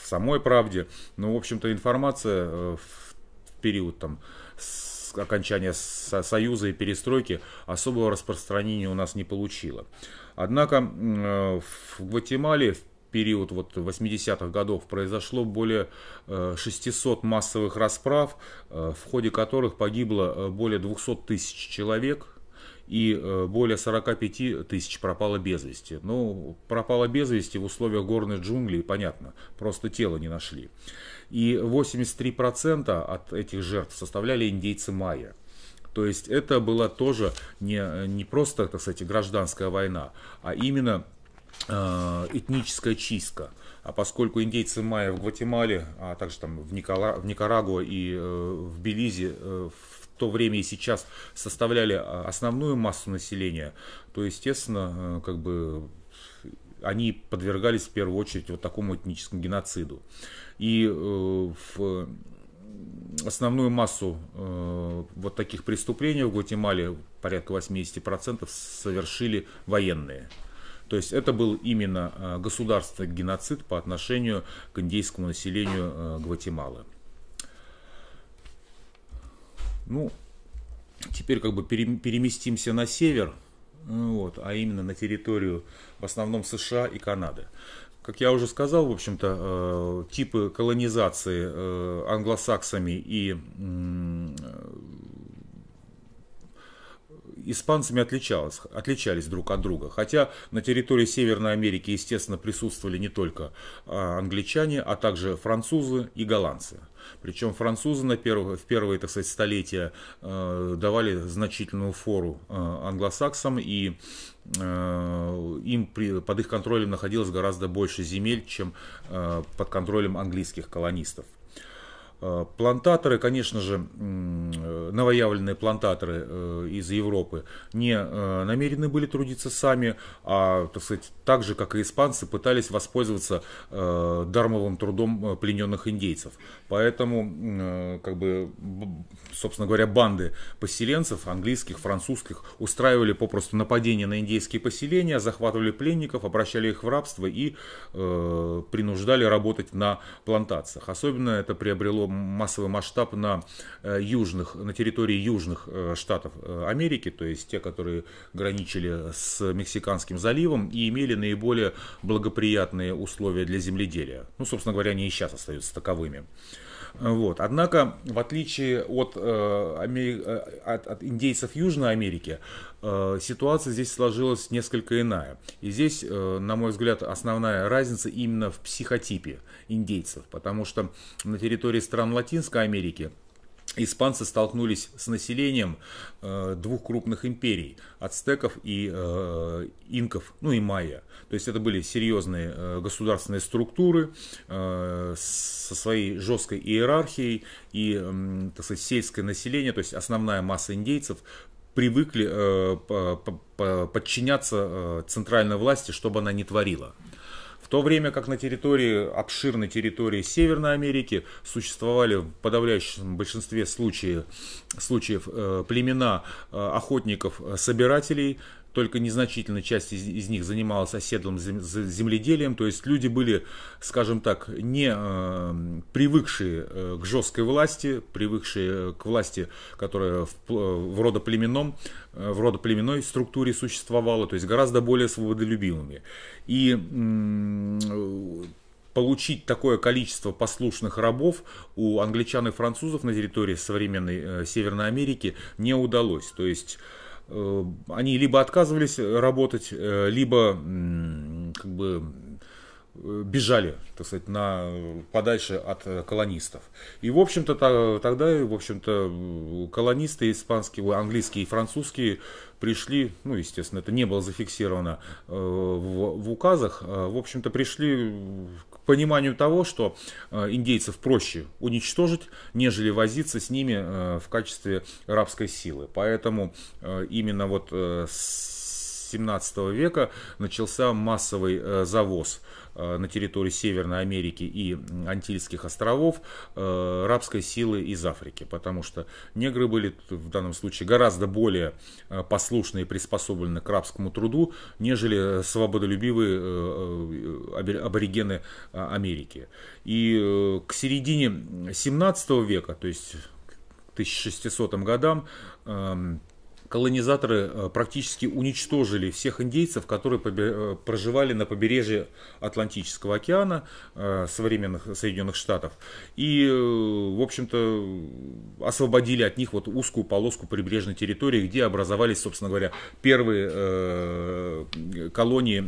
в самой «Правде». Ну, в общем-то, информация э, в период там с окончания со Союза и перестройки особого распространения у нас не получила. Однако э, в Гватемале в период вот 80-х годов произошло более 600 э, массовых расправ, в ходе которых погибло более 200 тысяч человек, и э, более 45 тысяч пропало без вести. Ну, пропало без вести в условиях горной джунглей, понятно, просто тело не нашли. И 83% от этих жертв составляли индейцы майя. То есть это была тоже не, не просто, так сказать, гражданская война, а именно э, этническая чистка. А поскольку индейцы майя в Гватемале, а также там в, Никола, в Никарагуа и э, в Белизе э, в то время и сейчас составляли а, основную массу населения, то, естественно, э, как бы они подвергались в первую очередь вот такому этническому геноциду. И э, в основную массу э, вот таких преступлений в Гватемале, порядка 80%, совершили военные. То есть это был именно государственный геноцид по отношению к индейскому населению Гватемалы. Ну, теперь как бы переместимся на север, ну вот, а именно на территорию в основном США и Канады. Как я уже сказал, в общем-то, э, типы колонизации э, англосаксами и испанцами отличалось, отличались друг от друга. Хотя на территории Северной Америки, естественно, присутствовали не только а, англичане, а также французы и голландцы. Причем французы на первых, в первые, так сказать, столетия э, давали значительную фору э, англосаксам, и э, им при, под их контролем находилось гораздо больше земель, чем э, под контролем английских колонистов. Э, плантаторы, конечно же, э, новоявленные плантаторы э, из Европы не намерены были трудиться сами, а, так сказать, так же, как и испанцы, пытались воспользоваться дармовым трудом плененных индейцев. Поэтому, как бы, собственно говоря, банды поселенцев, английских, французских, устраивали попросту нападения на индейские поселения, захватывали пленников, обращали их в рабство и принуждали работать на плантациях. Особенно это приобрело массовый масштаб на э, южных, на территории южных э, штатов э, Америки, то есть те, которые граничили с Мексиканским заливом и имели наиболее благоприятные условия для земледелия. Ну, собственно говоря, они и сейчас остаются таковыми. Вот. Однако, в отличие от, э, э, от, от индейцев Южной Америки, э, ситуация здесь сложилась несколько иная. И здесь, э, на мой взгляд, основная разница именно в психотипе индейцев, потому что на территории стран Латинской Америки – испанцы столкнулись с населением э, двух крупных империй – ацтеков и э, инков, ну и майя. То есть это были серьезные э, государственные структуры э, со своей жесткой иерархией и, э, так сказать, сельское население, то есть основная масса индейцев привыкли э, подчиняться э, центральной власти, чтобы она не творила то время как на территории, обширной территории Северной Америки существовали в подавляющем большинстве случаев, случаев э, племена э, охотников-собирателей, э, только незначительная часть из, из них занималась оседлым земледелием, то есть люди были, скажем так, не э, привыкшие э, к жесткой власти, привыкшие э, к власти, которая в, в, родоплеменном, э, в родоплеменной структуре существовала, то есть гораздо более свободолюбивыми. И э, получить такое количество послушных рабов у англичан и французов на территории современной э, Северной Америки не удалось. То есть Э, они либо отказывались э, работать, э, либо как бы бежали, так сказать, на, подальше от колонистов. И, в общем-то, тогда, в общем-то, колонисты испанские, английские и французские пришли, ну, естественно, это не было зафиксировано в, в указах, в общем-то, пришли пониманию того, что э, индейцев проще уничтожить, нежели возиться с ними э, в качестве рабской силы. Поэтому э, именно вот с 17 века начался массовый завоз Э, на территории Северной Америки и Антильских островов э, рабской силы из Африки, потому что негры были в данном случае гораздо более э, послушны и приспособлены к рабскому труду, нежели свободолюбивые аборигены а, Америки. И к середине 17 века, то есть к 1600 годам, эм, колонизаторы э, практически уничтожили всех индейцев, которые э, проживали на побережье Атлантического океана э, современных Соединенных Штатов. И, в общем-то, освободили от них вот узкую полоску прибрежной территории, где образовались, собственно говоря, первые колонии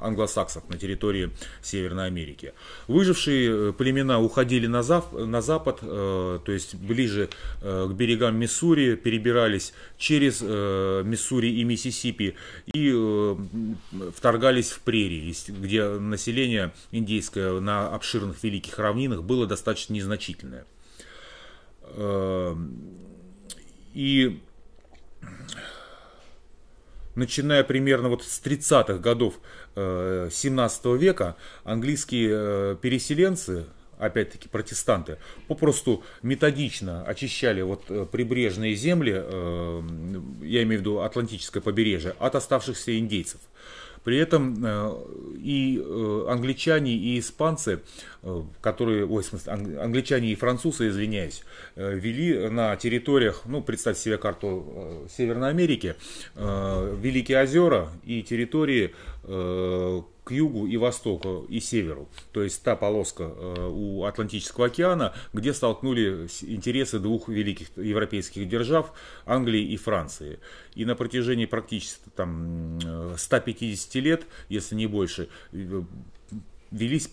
англосаксов на территории Северной Америки. Выжившие племена уходили на, зав, на запад, то есть ближе к берегам Миссури, перебирались через э, Миссури и Миссисипи и э, вторгались в прерии, где население индейское на обширных великих равнинах было достаточно незначительное. Э, и начиная примерно вот с 30-х годов 17 э, века английские э, переселенцы опять-таки протестанты, попросту методично очищали вот э, прибрежные земли, э, я имею в виду Атлантическое побережье, от оставшихся индейцев. При этом э, и англичане, и испанцы, которые, ой, в смысле, англичане и французы, извиняюсь, вели на территориях, ну, представьте себе карту Северной Америки, Великие озера и территории, к югу и востоку и северу. То есть та полоска э, у Атлантического океана, где столкнули интересы двух великих европейских держав, Англии и Франции. И на протяжении практически там, 150 э, лет, если не больше, э, велись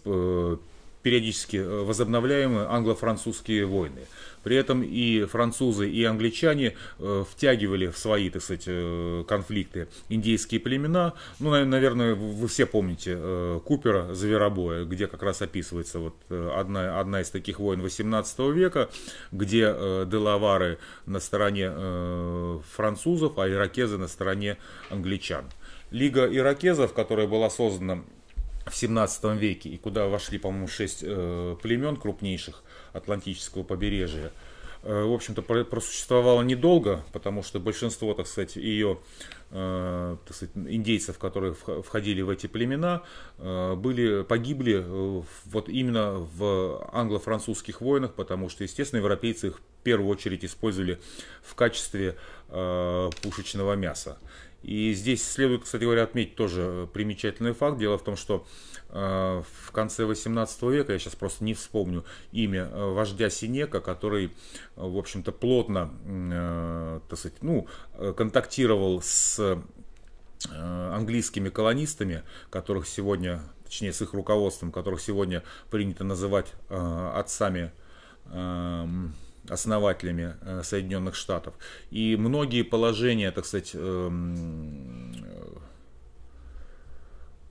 периодически э, возобновляемые англо-французские войны. При этом и французы, и англичане э, втягивали в свои, так сказать, э, конфликты индейские племена. Ну, наверное, вы все помните Купера «Зверобоя», где как раз описывается вот одна, одна из таких войн 18 века, где Делавары на стороне французов, а иракезы на стороне англичан. Лига иракезов, которая была создана в 17 веке, и куда вошли, по-моему, шесть э, племен крупнейших Атлантического побережья, э, в общем-то, просуществовала недолго, потому что большинство, так сказать, ее э, так сказать, индейцев, которые входили в эти племена, э, были, погибли э, вот именно в англо-французских войнах, потому что, естественно, европейцы их в первую очередь использовали в качестве э, пушечного мяса. И здесь следует, кстати говоря, отметить тоже э, примечательный факт. Дело в том, что э, в конце 18 века, я сейчас просто не вспомню имя э, вождя Синека, который, в общем-то, плотно так сказать, ну, контактировал с английскими колонистами, которых сегодня, точнее, с их руководством, которых сегодня принято называть отцами эм, основателями э, Соединенных Штатов. И многие положения, так сказать, эм, э,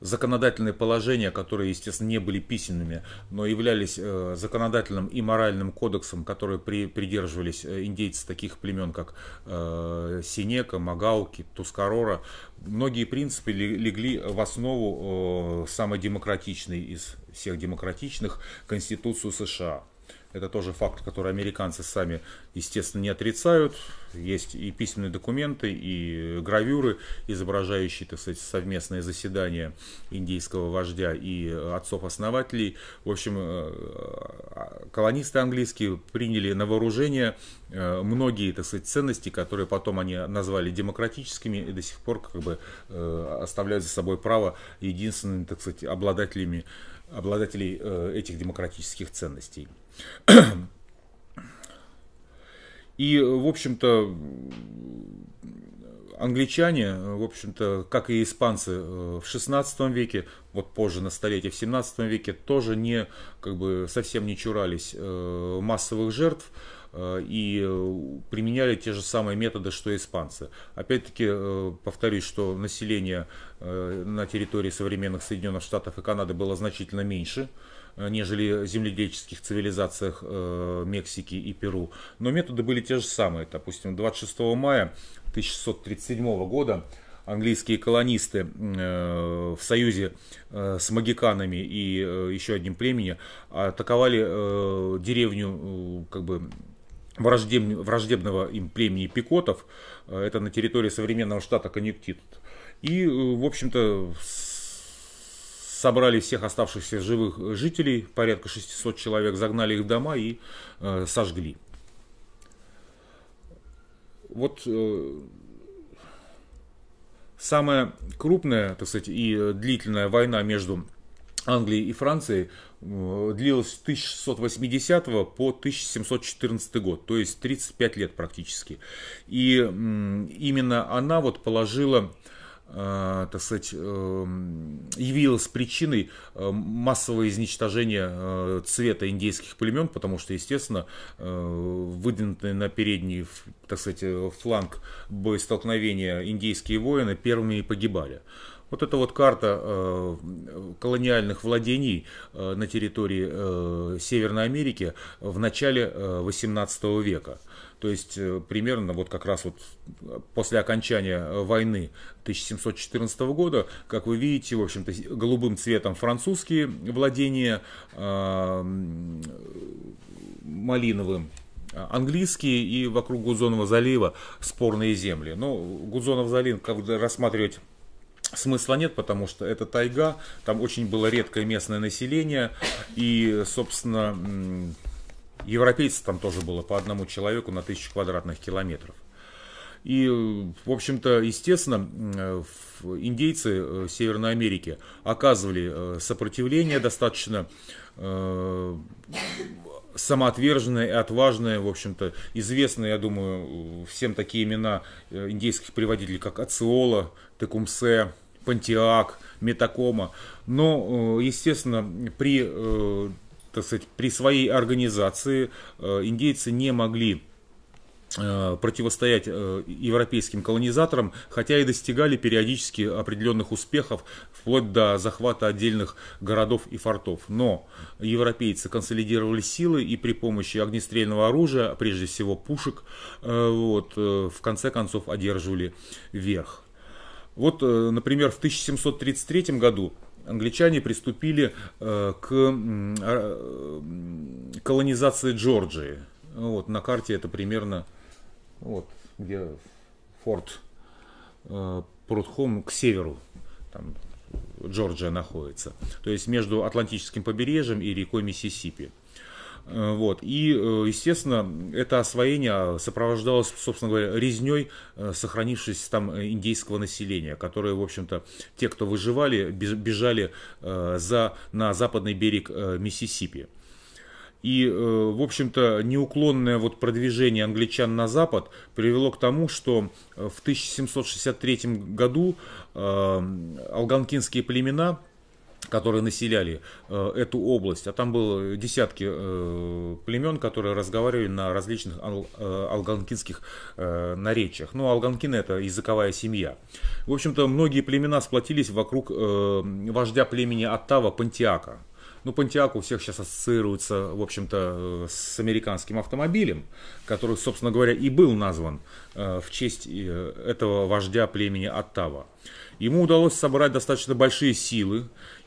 законодательные положения, которые, естественно, не были письменными, но являлись э, законодательным и моральным кодексом, которые придерживались индейцы таких племен, как Синека, Магауки, Тускарора. Многие принципы легли в основу самой демократичной из всех демократичных Конституцию США. Это тоже факт, который американцы сами, естественно, не отрицают. Есть и письменные документы, и гравюры, изображающие, так сказать, совместное заседание индийского вождя и отцов-основателей. В общем, э, а, колонисты английские приняли на вооружение э, многие, так сказать, ценности, которые потом они назвали демократическими и до сих пор как бы э, оставляют за собой право единственными, так сказать, обладателями обладателей этих демократических ценностей. И, в общем-то, англичане, в общем-то, как и испанцы э, в 16 веке, вот позже на столетие, в 17 веке тоже не, как бы, совсем не чурались э, массовых жертв э, и применяли те же самые методы, что и испанцы. Опять-таки, повторюсь, что население на территории современных Соединенных Штатов и Канады было значительно меньше – Э, нежели земледельческих цивилизациях э, Мексики и Перу. Но методы были те же самые. Допустим, 26 мая 1637 года английские колонисты э, в союзе с магиканами и еще одним племени атаковали деревню как бы враждебного им племени пикотов. Это на территории современного штата Коннектикут. И, в общем-то, с собрали всех оставшихся живых жителей, порядка 600 человек, загнали их в дома и э, сожгли. Вот э, самая крупная, так сказать, и длительная война между Англией и Францией э, длилась с 1680 по 1714 год, то есть 35 лет практически. И э, именно она вот положила Э, так сказать, эм, явилась причиной э, массового изничтожения э, цвета индейских племен, потому что, естественно, выдвинутые на передний, так сказать, фланг боестолкновения индейские воины первыми и погибали. Вот эта вот карта колониальных владений на территории Северной Америки в начале XVIII века – то есть э, примерно вот как раз вот э, после окончания э, войны 1714 года, как вы видите, в общем-то голубым цветом французские владения малиновым а, английские и вокруг Гудзонова залива спорные земли. Но Гудзонов залив, как рассматривать смысла нет, потому что это тайга, там очень было редкое местное население, и, собственно, Европейцев там тоже было по одному человеку на тысячу квадратных километров. И, в общем-то, естественно, э, индейцы э, Северной Америки оказывали э, сопротивление достаточно самоотверженное и отважное. в общем-то, известные, я думаю, всем такие имена индейских приводителей, как Ациола, Текумсе, Пантиак, Метакома. Но, естественно, при так сказать, при своей организации э, индейцы не могли э, противостоять э, европейским колонизаторам, хотя и достигали периодически определенных успехов, вплоть до захвата отдельных городов и фортов. Но европейцы консолидировали силы и при помощи огнестрельного оружия, а прежде всего пушек, вот, в конце концов одерживали верх. Вот, например, в 1733 году англичане приступили э, к а, колонизации Джорджии. Вот, на карте это примерно вот, где форт э, Прудхом к северу. Там Джорджия находится. То есть между Атлантическим побережьем и рекой Миссисипи. Э, вот. И, э, естественно, это освоение а, сопровождалось, собственно говоря, резней э, сохранившись там индейского населения, которые, в общем-то, те, кто выживали, бежали за, на западный берег Миссисипи. И, в общем-то, неуклонное вот продвижение англичан на запад привело к тому, что в 1763 году алганкинские племена – которые населяли э, эту область, а там было десятки э, племен, которые разговаривали на различных ал, э, алганкинских э, наречиях. Ну, алганкины это языковая семья. В общем-то, многие племена сплотились вокруг э, вождя племени Оттава Пантиака. Ну, Пантиак у всех сейчас ассоциируется, в общем-то, э, с американским автомобилем, который, собственно говоря, и был назван э, в честь э, этого вождя племени Оттава. Ему удалось собрать достаточно большие силы,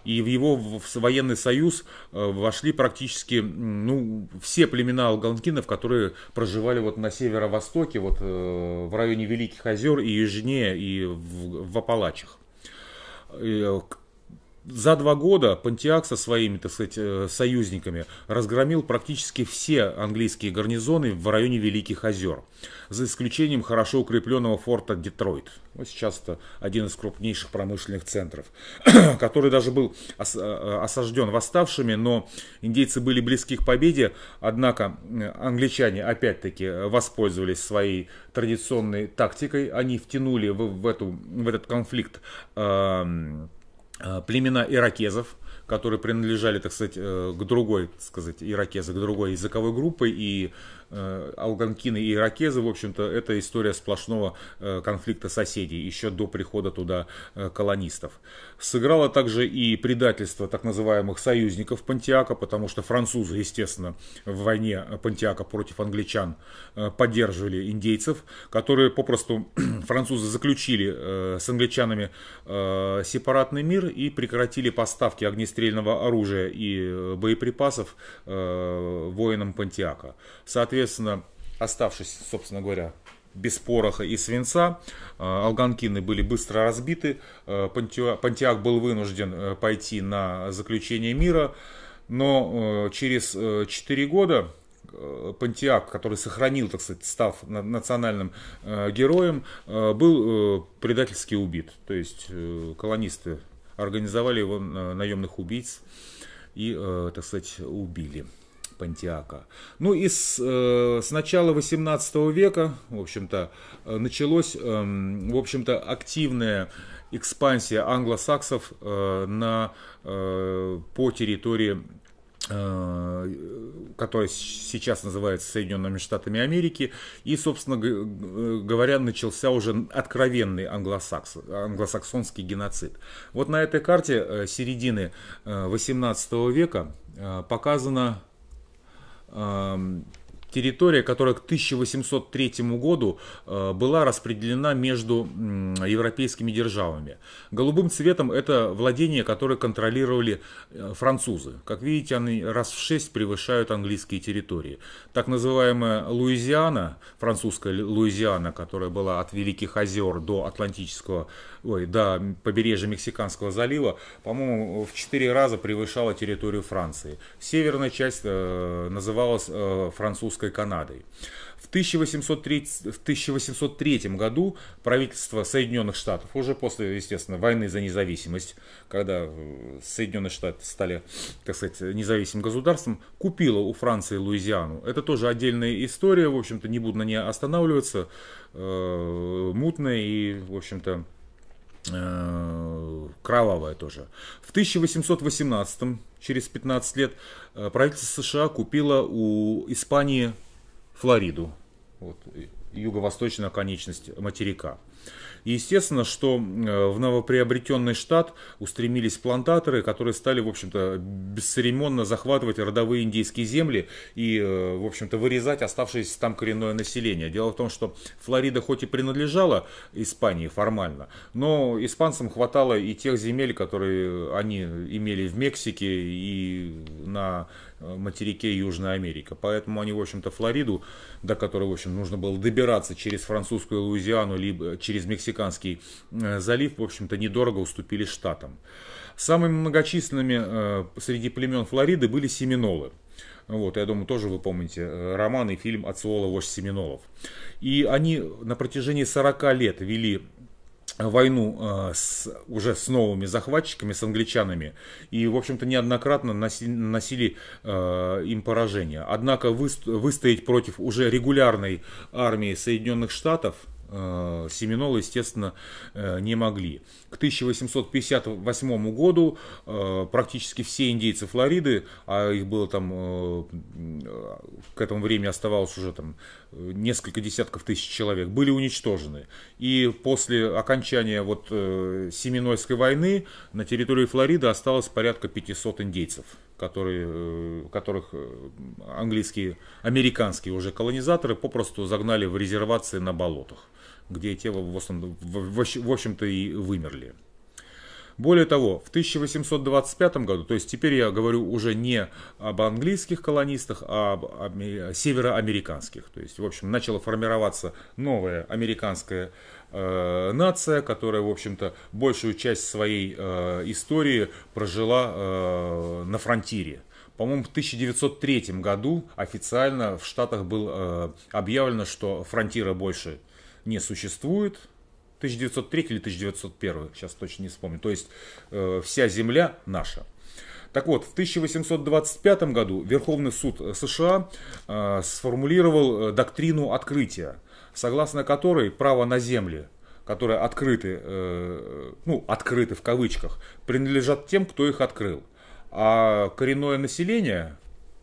и в его в военный союз э, вошли практически ну, все племена алганкинов, которые проживали вот на северо-востоке, вот э, в районе Великих озер и южнее, и в, в Апалачах э, за два года Понтиак со своими, так сказать, э, союзниками разгромил практически все английские гарнизоны в районе Великих озер, за исключением хорошо укрепленного форта Детройт. Вот сейчас это один из крупнейших промышленных центров, который даже был э, э, осажден восставшими, но индейцы были близки к победе, однако англичане опять-таки воспользовались своей традиционной тактикой, они втянули в, в, эту, в этот конфликт э, Э, племена иракезов, которые принадлежали, так сказать, э, к другой, так сказать, иракезы, к другой языковой группе и Э, Алганкины и Иракезы, в общем-то, это история сплошного э, конфликта соседей еще до прихода туда э, колонистов. Сыграло также и предательство так называемых союзников Пантиака, потому что французы, естественно, в войне Пантиака против англичан поддерживали индейцев, которые попросту французы заключили с англичанами сепаратный мир и прекратили поставки огнестрельного оружия и боеприпасов воинам Пантиака. Соответственно, соответственно, оставшись, собственно говоря, без пороха и свинца. Э, алганкины были быстро разбиты. Э, Пантиак был вынужден э, пойти на заключение мира. Но через 4 года Пантиак, который сохранил, так сказать, став национальным героем, был предательски убит. То есть колонисты организовали его наемных убийц и, так сказать, убили. Пантиака. Ну и с, э, с начала 18 века, в общем-то, э, началось, э, в общем-то, активная экспансия англосаксов э, на, э, по территории э, которая сейчас называется Соединенными Штатами Америки, и, собственно э, говоря, начался уже откровенный англосакс, англосаксонский геноцид. Вот на этой карте середины XVIII века показано территория, которая к 1803 году э, была распределена между европейскими державами. Голубым цветом это владения, которые контролировали э, французы. Как видите, они раз в шесть превышают английские территории. Так называемая Луизиана, французская Луизиана, которая была от Великих озер до Атлантического ой, да, побережье Мексиканского залива, по-моему, в четыре раза превышала территорию Франции. Северная часть э, называлась э, Французской Канадой. В 1803, в 1803 году правительство Соединенных Штатов, уже после, естественно, войны за независимость, когда э, Соединенные Штаты стали, так сказать, независимым государством, купило у Франции Луизиану. Это тоже отдельная история, в общем-то, не буду на ней останавливаться, э, мутная и, в общем-то, Э, кровавая тоже. В 1818, м через 15 лет, э, правительство США купило у Испании Флориду, вот, юго восточная конечность материка. И естественно, что э, в новоприобретенный штат устремились плантаторы, которые стали, в общем-то, бесцеремонно захватывать родовые индейские земли и, э, в общем-то, вырезать оставшееся там коренное население. Дело в том, что Флорида хоть и принадлежала Испании формально, но испанцам хватало и тех земель, которые они имели в Мексике и на Э, материке Южная Америка. Поэтому они, в общем-то, Флориду, до которой, в общем, нужно было добираться через французскую Луизиану, либо через Мексиканский э, залив, в общем-то, недорого уступили штатам. Самыми многочисленными э, среди племен Флориды были семинолы. Вот, я думаю, тоже вы помните роман и фильм «Ациола. Вождь Семенолов». И они на протяжении 40 лет вели войну э, с, уже с новыми захватчиками, с англичанами, и, в общем-то, неоднократно носили, носили э, им поражение. Однако выстоять против уже регулярной армии Соединенных Штатов – Э, Семенолы, естественно, э, не могли. К 1858 году э, практически все индейцы Флориды, а их было там, к этому времени оставалось уже там несколько десятков тысяч человек, были уничтожены. И после окончания вот Семенольской войны на территории Флориды осталось порядка 500 индейцев которые, э, которых э, английские, американские уже колонизаторы попросту загнали в резервации на болотах, где те, в общем-то, и вымерли. Более того, в 1825 году, то есть теперь я говорю уже не об английских колонистах, а об североамериканских. То есть, в общем, начала формироваться новая американская э, нация, которая, в общем-то, большую часть своей э, истории прожила э, на фронтире. По-моему, в 1903 году официально в Штатах было э, объявлено, что фронтира больше не существует, 1903 или 1901, сейчас точно не вспомню. То есть э, вся земля наша. Так вот, в 1825 году Верховный суд США э, сформулировал э, доктрину открытия, согласно которой право на земли, которые открыты, э, ну, открыты в кавычках, принадлежат тем, кто их открыл. А коренное население,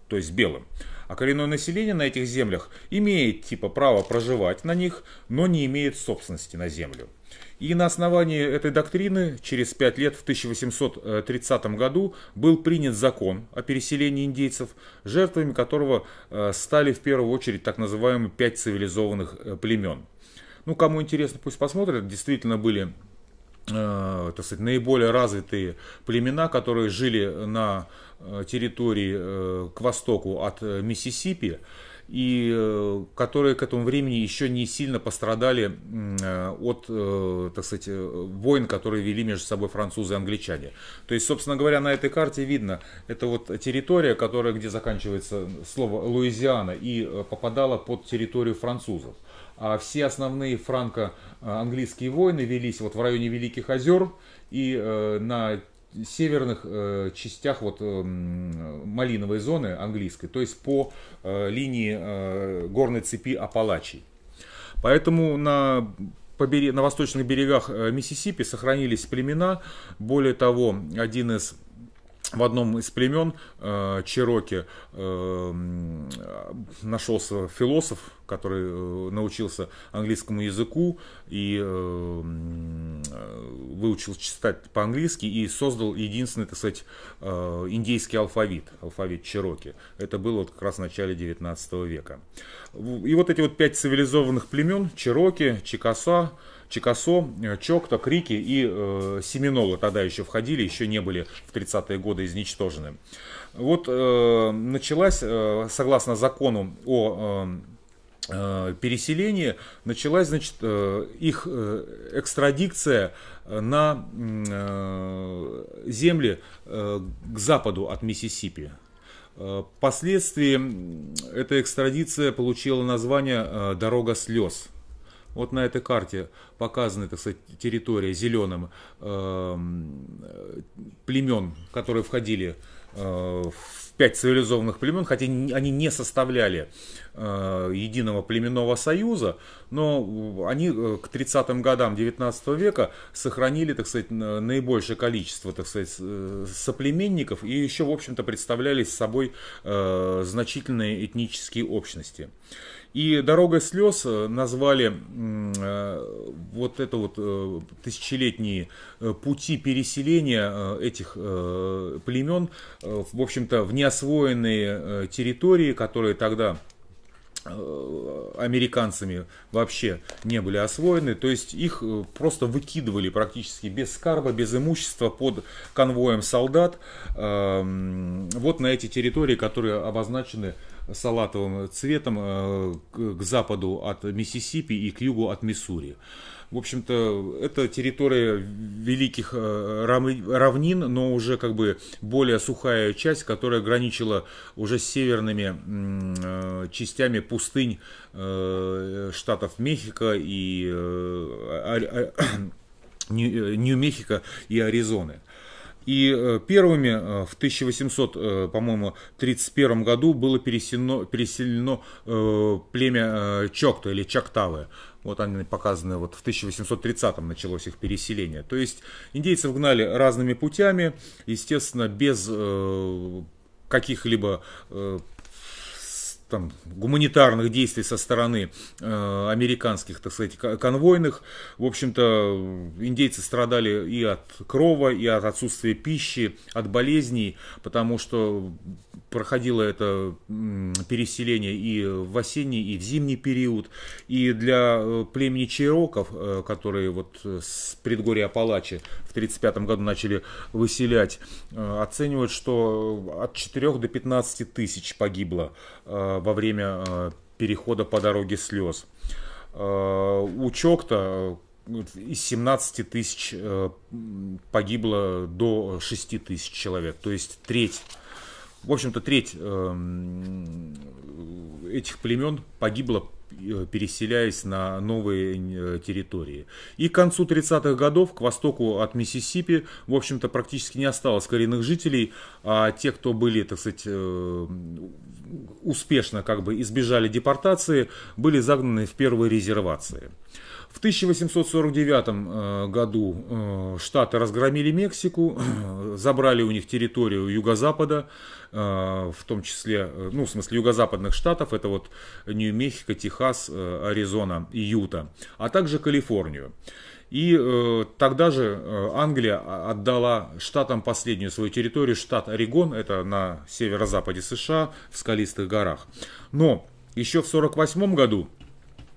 то есть белым, а коренное население на этих землях имеет типа право проживать на них, но не имеет собственности на землю. И на основании этой доктрины через пять лет в 1830 году был принят закон о переселении индейцев, жертвами которого э, стали в первую очередь так называемые пять цивилизованных э, племен. Ну, кому интересно, пусть посмотрят. Действительно были Э, так сказать, наиболее развитые племена, которые жили на э, территории э, к востоку от Миссисипи, и которые к этому времени еще не сильно пострадали от, так сказать, войн, которые вели между собой французы и англичане. То есть, собственно говоря, на этой карте видно, это вот территория, которая, где заканчивается слово Луизиана, и попадала под территорию французов а все основные франко-английские войны велись вот в районе Великих озер и э, на северных э, частях вот э, малиновой зоны английской, то есть по линии горной цепи Апалачий. Поэтому на на восточных берегах Миссисипи сохранились племена. Более того, один из в одном из племен э, Чероки эм, э, нашелся философ, который э, научился английскому языку и э, э, выучил читать по-английски и создал единственный, так сказать, э, индейский алфавит, алфавит Чероки. Это было вот как раз в начале 19 века. И вот эти вот пять цивилизованных племен, Чероки, Чикаса, Чикасо, э, Чокто, Крики и э, Семинола тогда еще входили, еще не были в 30-е годы изничтожены. Вот э, началась, э, согласно закону о э, э переселении, началась значит, э, их э, экстрадикция на э, земли э, к западу от Миссисипи. Э, впоследствии эта экстрадиция получила название «Дорога слез». Вот на этой карте показана, так сказать, территория зеленым э, племен, которые входили э, в пять цивилизованных племен, хотя они не составляли э, единого племенного союза, но они э, к 30-м годам 19 века сохранили, так сказать, наибольшее количество, так сказать, э, соплеменников и еще, в общем-то, представляли собой э, значительные этнические общности. И «Дорога слез» назвали э, вот это вот э, тысячелетние э, пути переселения этих племен, в общем-то, в неосвоенные территории, которые тогда американцами вообще не были освоены, то есть их просто выкидывали практически без скарба, без имущества под конвоем солдат вот на эти территории, которые обозначены салатовым цветом э, к западу от Миссисипи и к югу от Миссури. В общем-то, это территория великих э, равнин, но уже как бы более сухая часть, которая граничила уже с северными э, частями пустынь штатов Мехико и Нью-Мехико и Аризоны. И э, первыми э, в 1800, э, по-моему, 31 году было переселено, переселено племя чокта или Чактавы. Вот они показаны, вот в 1830-м началось их переселение. То есть индейцев гнали разными путями, естественно, без каких-либо там, гуманитарных действий со стороны э, американских, так сказать, конвойных. В общем-то, индейцы страдали и от крова, и от отсутствия пищи, от болезней, потому что проходило это переселение и в осенний, и в зимний период. И для э, племени чайроков, э, которые вот э, с предгорья Апалачи в 1935 году начали выселять, оценивают, что от 4 до 15 тысяч погибло во время перехода по дороге слез. У Чокта из 17 тысяч погибло до 6 тысяч человек, то есть треть в общем-то, треть эм, этих племен погибла, э, переселяясь на новые э, территории. И к концу 30-х годов, к востоку от Миссисипи, в общем-то, практически не осталось коренных жителей, а те, кто были, так сказать, э, успешно как бы избежали депортации, были загнаны в первые резервации. В 1849 э, году э, штаты разгромили Мексику, забрали у них территорию юго-запада, э, в том числе, ну, в смысле юго-западных штатов, это вот Нью-Мехико, Техас, Аризона и Юта, а также Калифорнию. И э, тогда же Англия отдала штатам последнюю свою территорию, штат Орегон, это на северо-западе США, в скалистых горах. Но еще в 1948 году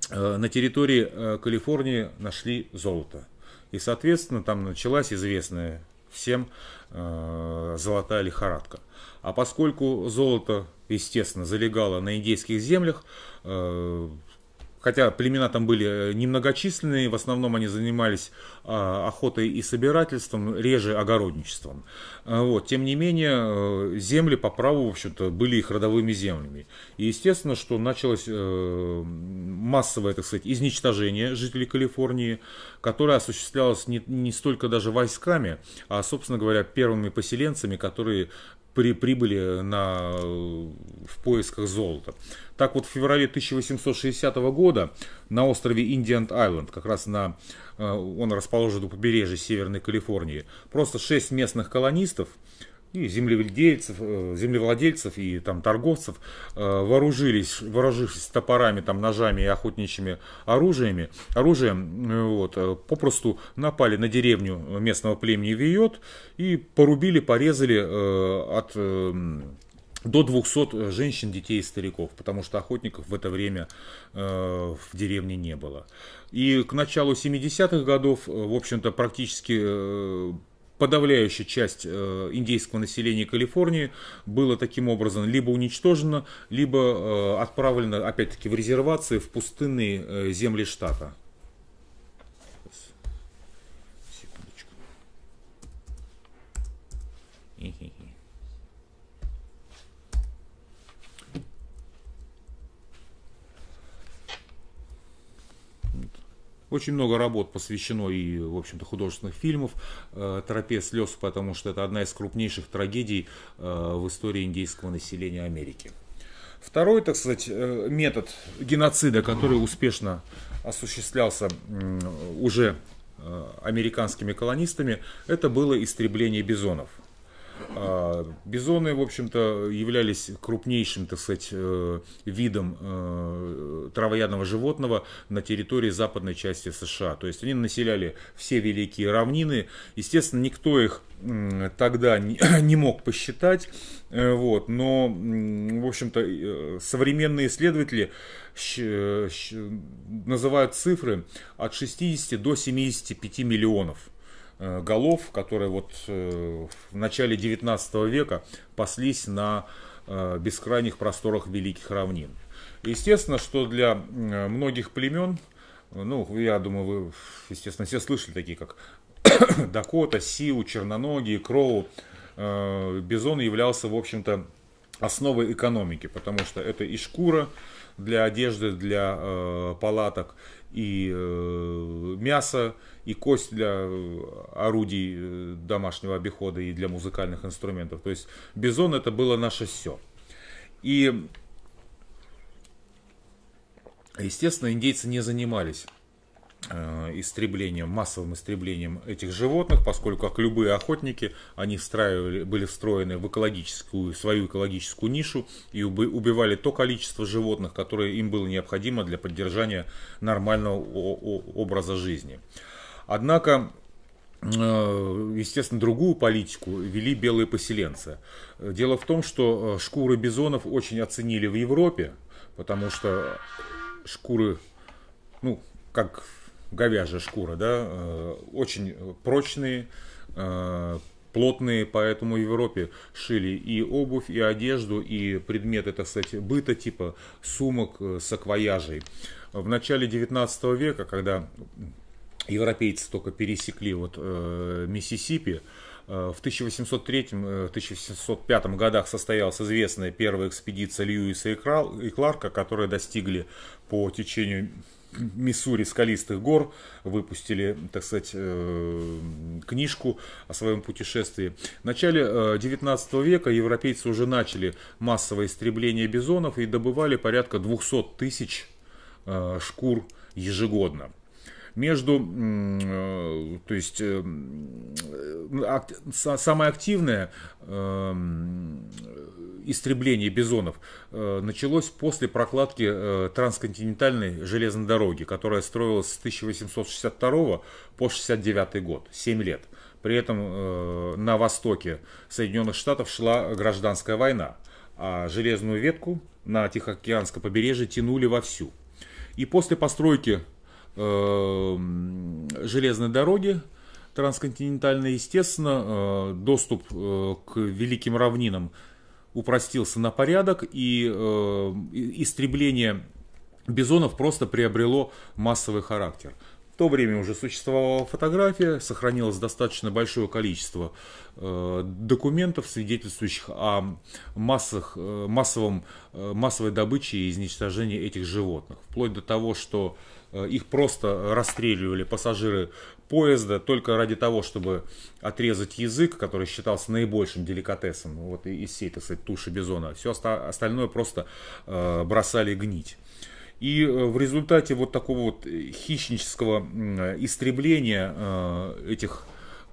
Э, на территории э, Калифорнии нашли золото. И, соответственно, там началась известная всем э, золотая лихорадка. А поскольку золото, естественно, залегало на индейских землях, хотя племена там были э, немногочисленные, в основном они занимались а, охотой и собирательством, реже огородничеством. А, вот. Тем не менее, э, земли по праву, в общем-то, были их родовыми землями. И естественно, что началось э, массовое, так сказать, изничтожение жителей Калифорнии, которое осуществлялось не, не столько даже войсками, а, собственно говоря, первыми поселенцами, которые при прибыли на, э, в поисках золота. Так вот, в феврале 1860 года на острове Индиан-Айленд, как раз на, э, он расположен у побережья Северной Калифорнии, просто шесть местных колонистов и землевладельцев, э, землевладельцев и там торговцев э, вооружились, вооружившись топорами, там ножами и охотничьими оружиями, оружием, э, вот, попросту напали на деревню местного племени Виот и порубили, порезали от до 200 женщин, детей и стариков, потому что охотников в это время э, в деревне не было. И к началу 70-х годов, в общем-то, практически э, подавляющая часть э, индейского населения Калифорнии была таким образом либо уничтожена, либо э, отправлено опять-таки в резервации в пустынные э, земли штата. Очень много работ посвящено и, в общем-то, художественных фильмов э, «Тропе слез», потому что это одна из крупнейших трагедий э, в истории индейского населения Америки. Второй, так сказать, э, метод геноцида, который успешно осуществлялся уже американскими колонистами, это было истребление бизонов – а, бизоны, в общем-то, являлись крупнейшим, так сказать, э, видом э, травоядного животного на территории западной части США. То есть они населяли все великие равнины. Естественно, никто их тогда не мог посчитать. Э, вот. Но, в общем-то, современные исследователи называют цифры от 60 до 75 миллионов Э, голов, которые вот э, в начале 19 века паслись на э, бескрайних просторах Великих равнин. Естественно, что для многих племен, ну, я думаю, вы, естественно, все слышали такие, как Дакота, Сиу, Черноногие, Кроу, бизон являлся, в общем-то, основой экономики, потому что это и шкура для одежды, для э, палаток, и э, мясо, и кость для э, орудий э, домашнего обихода и для музыкальных инструментов. То есть бизон это было наше все. И, естественно, индейцы не занимались Э, истреблением, массовым истреблением этих животных, поскольку, как любые охотники, они встраивали, были встроены в экологическую, свою экологическую нишу и убивали то количество животных, которое им было необходимо для поддержания нормального образа жизни. Однако э, естественно, другую политику вели белые поселенцы. Дело в том, что э, шкуры бизонов очень оценили в Европе, потому что шкуры, ну, как говяжья шкура, да, э, очень прочные, э, плотные, поэтому в Европе шили и обувь, и одежду, и предметы, это, кстати, быта, типа сумок, э, саквояжей. В начале 19 века, когда европейцы только пересекли вот э, Миссисипи, в 1803-1805 годах состоялась известная первая экспедиция Льюиса и Кларка, которые достигли по течению Миссури скалистых гор, выпустили, так сказать, э, книжку о своем путешествии. В начале 19 э, века европейцы уже начали массовое истребление бизонов и добывали порядка 200 тысяч э, шкур ежегодно между, э, то есть э, э, самое активное эм, истребление бизонов началось после прокладки трансконтинентальной железной дороги, которая строилась с 1862 по 69 год, 7 лет. При этом на востоке Соединенных Штатов шла гражданская война, а железную ветку на Тихоокеанском побережье тянули вовсю. И после постройки Э, железной дороги трансконтинентальной, естественно, э, доступ э, к великим равнинам упростился на порядок, и истребление бизонов просто приобрело массовый характер. В то время уже существовала фотография, сохранилось достаточно большое количество документов, свидетельствующих о массах, массовом, массовой добыче и изничтожении этих животных. Вплоть до того, что Э, их просто расстреливали пассажиры поезда только ради того, чтобы отрезать язык, который считался наибольшим деликатесом ну, вот из всей, так сказать, туши бизона. Все остальное просто э, бросали гнить. И э, в результате вот такого вот хищнического истребления этих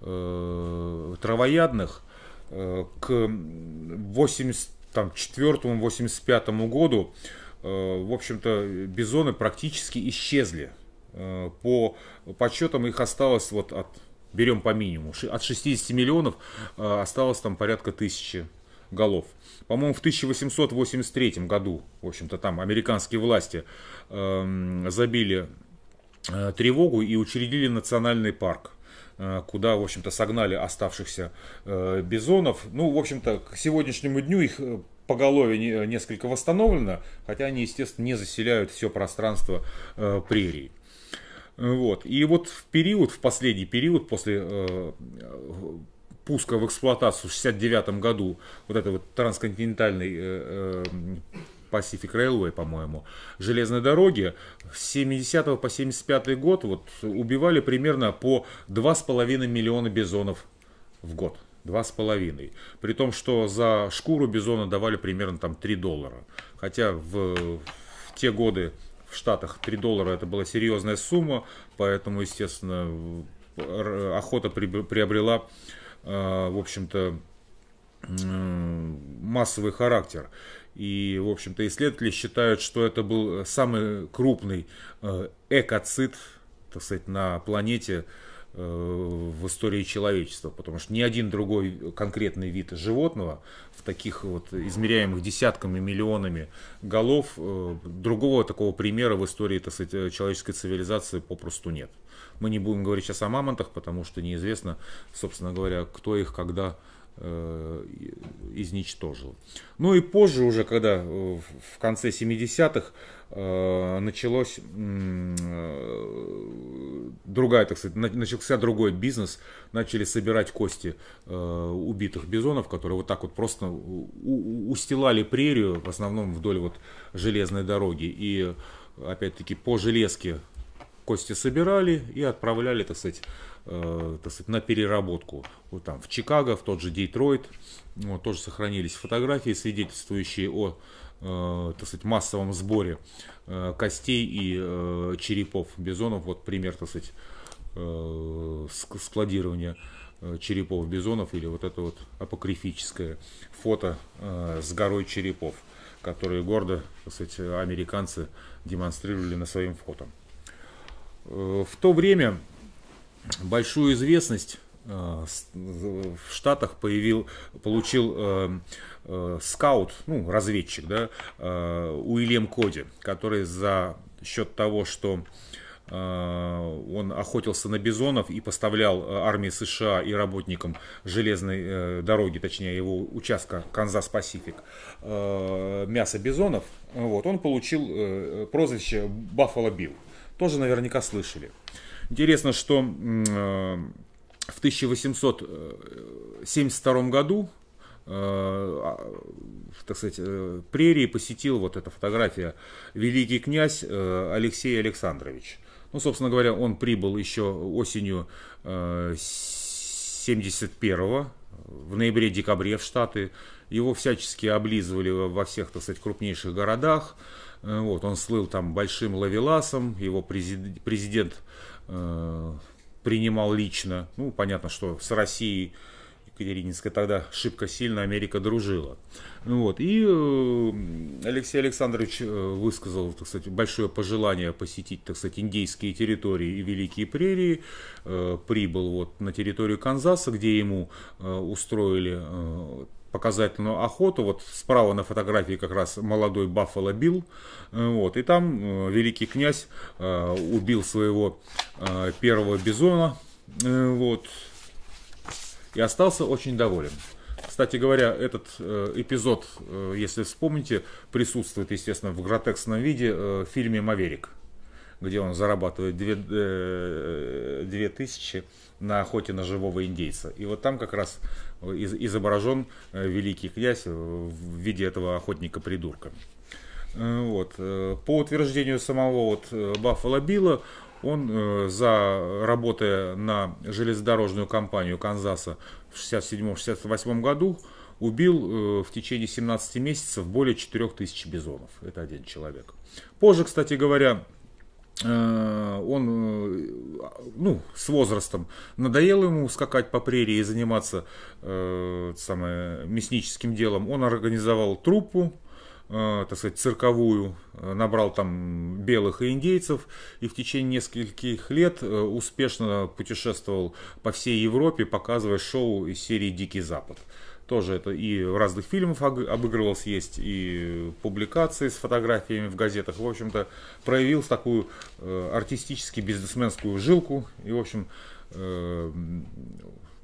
травоядных к 84-85 году Э, в общем-то, бизоны практически исчезли. Э, по подсчетам их осталось вот от, берем по минимуму, от 60 миллионов э, осталось там порядка тысячи голов. По-моему, в 1883 году, в общем-то, там американские власти эм, забили тревогу и учредили национальный парк куда, в общем-то, согнали оставшихся э, бизонов. Ну, в общем-то, к сегодняшнему дню их поголовье несколько восстановлено, хотя они, естественно, не заселяют все пространство э, прерий. Вот. И вот в период, в последний период после э, пуска в эксплуатацию в 69 году вот этой вот трансконтинентальной э, э, Pacific Railway, по-моему, железной дороги с 70 по 75 год вот, убивали примерно по 2,5 миллиона бизонов в год два с половиной, При том, что за шкуру бизона давали примерно там 3 доллара. Хотя в, в те годы в Штатах 3 доллара это была серьезная сумма, поэтому, естественно, охота приобрела, э, в общем-то, массовый характер. И, в общем-то, исследователи считают, что это был самый крупный э, экоцид, так сказать, на планете Э, в истории человечества, потому что ни один другой конкретный вид животного в таких вот измеряемых десятками, миллионами голов, э, другого такого примера в истории так сказать, э, человеческой цивилизации попросту нет. Мы не будем говорить сейчас о мамонтах, потому что неизвестно, собственно говоря, кто их когда Э, изничтожил. Ну и позже уже, когда э, в конце 70-х э, началось другая, так сказать, начался другой бизнес, начали собирать кости убитых бизонов, которые вот так вот просто устилали прерию, в основном вдоль вот железной дороги. И опять-таки по железке кости собирали и отправляли, так сказать, Э, так сказать, на переработку. Вот там в Чикаго, в тот же Детройт вот, тоже сохранились фотографии, свидетельствующие о э, так сказать, массовом сборе э, костей и черепов бизонов. Вот пример, так сказать, э, складирования черепов бизонов или вот это вот апокрифическое фото с горой черепов, которые гордо, так сказать, американцы демонстрировали на своем фото. в то время большую известность э, в Штатах появил, получил э, э, скаут, ну, разведчик, да, Уильям Коди, который за счет того, что он охотился на бизонов и поставлял армии США и работникам железной дороги, точнее его участка Канзас-Пасифик, мясо бизонов, вот, он получил прозвище Баффало Билл. Тоже наверняка слышали. Интересно, что э, в 1872 э, году э, а, так сказать, прерии посетил вот эта фотография великий князь Алексей Александрович. Ну, собственно говоря, он прибыл еще осенью 71-го, в ноябре-декабре в Штаты. Его всячески облизывали во всех, так сказать, крупнейших городах. Вот, он слыл там большим лавеласом, его президент Э, принимал лично. Ну, понятно, что с Россией Екатерининская тогда шибко сильно Америка дружила. Ну вот, и э, Алексей Александрович э, высказал, так сказать, большое пожелание посетить, так сказать, индейские территории и Великие Прерии. прибыл вот на территорию Канзаса, где ему устроили показательную охоту. Вот справа на фотографии как раз молодой Баффало Билл. Вот, и там э, великий князь э, убил своего э, первого бизона. Вот, и остался очень доволен. Кстати говоря, этот эпизод, если вспомните, присутствует, естественно, в гротексном виде в фильме «Маверик», где он зарабатывает 2000 две, две тысячи на охоте на живого индейца. И вот там как раз э, изображен э, великий князь э, в виде этого охотника-придурка. Вот. По утверждению самого вот Баффало Билла, он, за, работая на железнодорожную компанию Канзаса в 67-68 году, убил в течение 17 месяцев более 4000 бизонов. Это один человек. Позже, кстати говоря, Э, он э, ну, с возрастом надоело ему скакать по прерии и заниматься э, самое, мясническим делом. Он организовал труппу, э, так сказать, цирковую, э, набрал там белых и индейцев и в течение нескольких лет успешно путешествовал по всей Европе, показывая шоу из серии «Дикий Запад». Э, тоже это и в разных фильмах обыгрывалось, есть и публикации с фотографиями в газетах. В общем-то, проявилась такую э, артистически бизнесменскую жилку. И, в общем, э,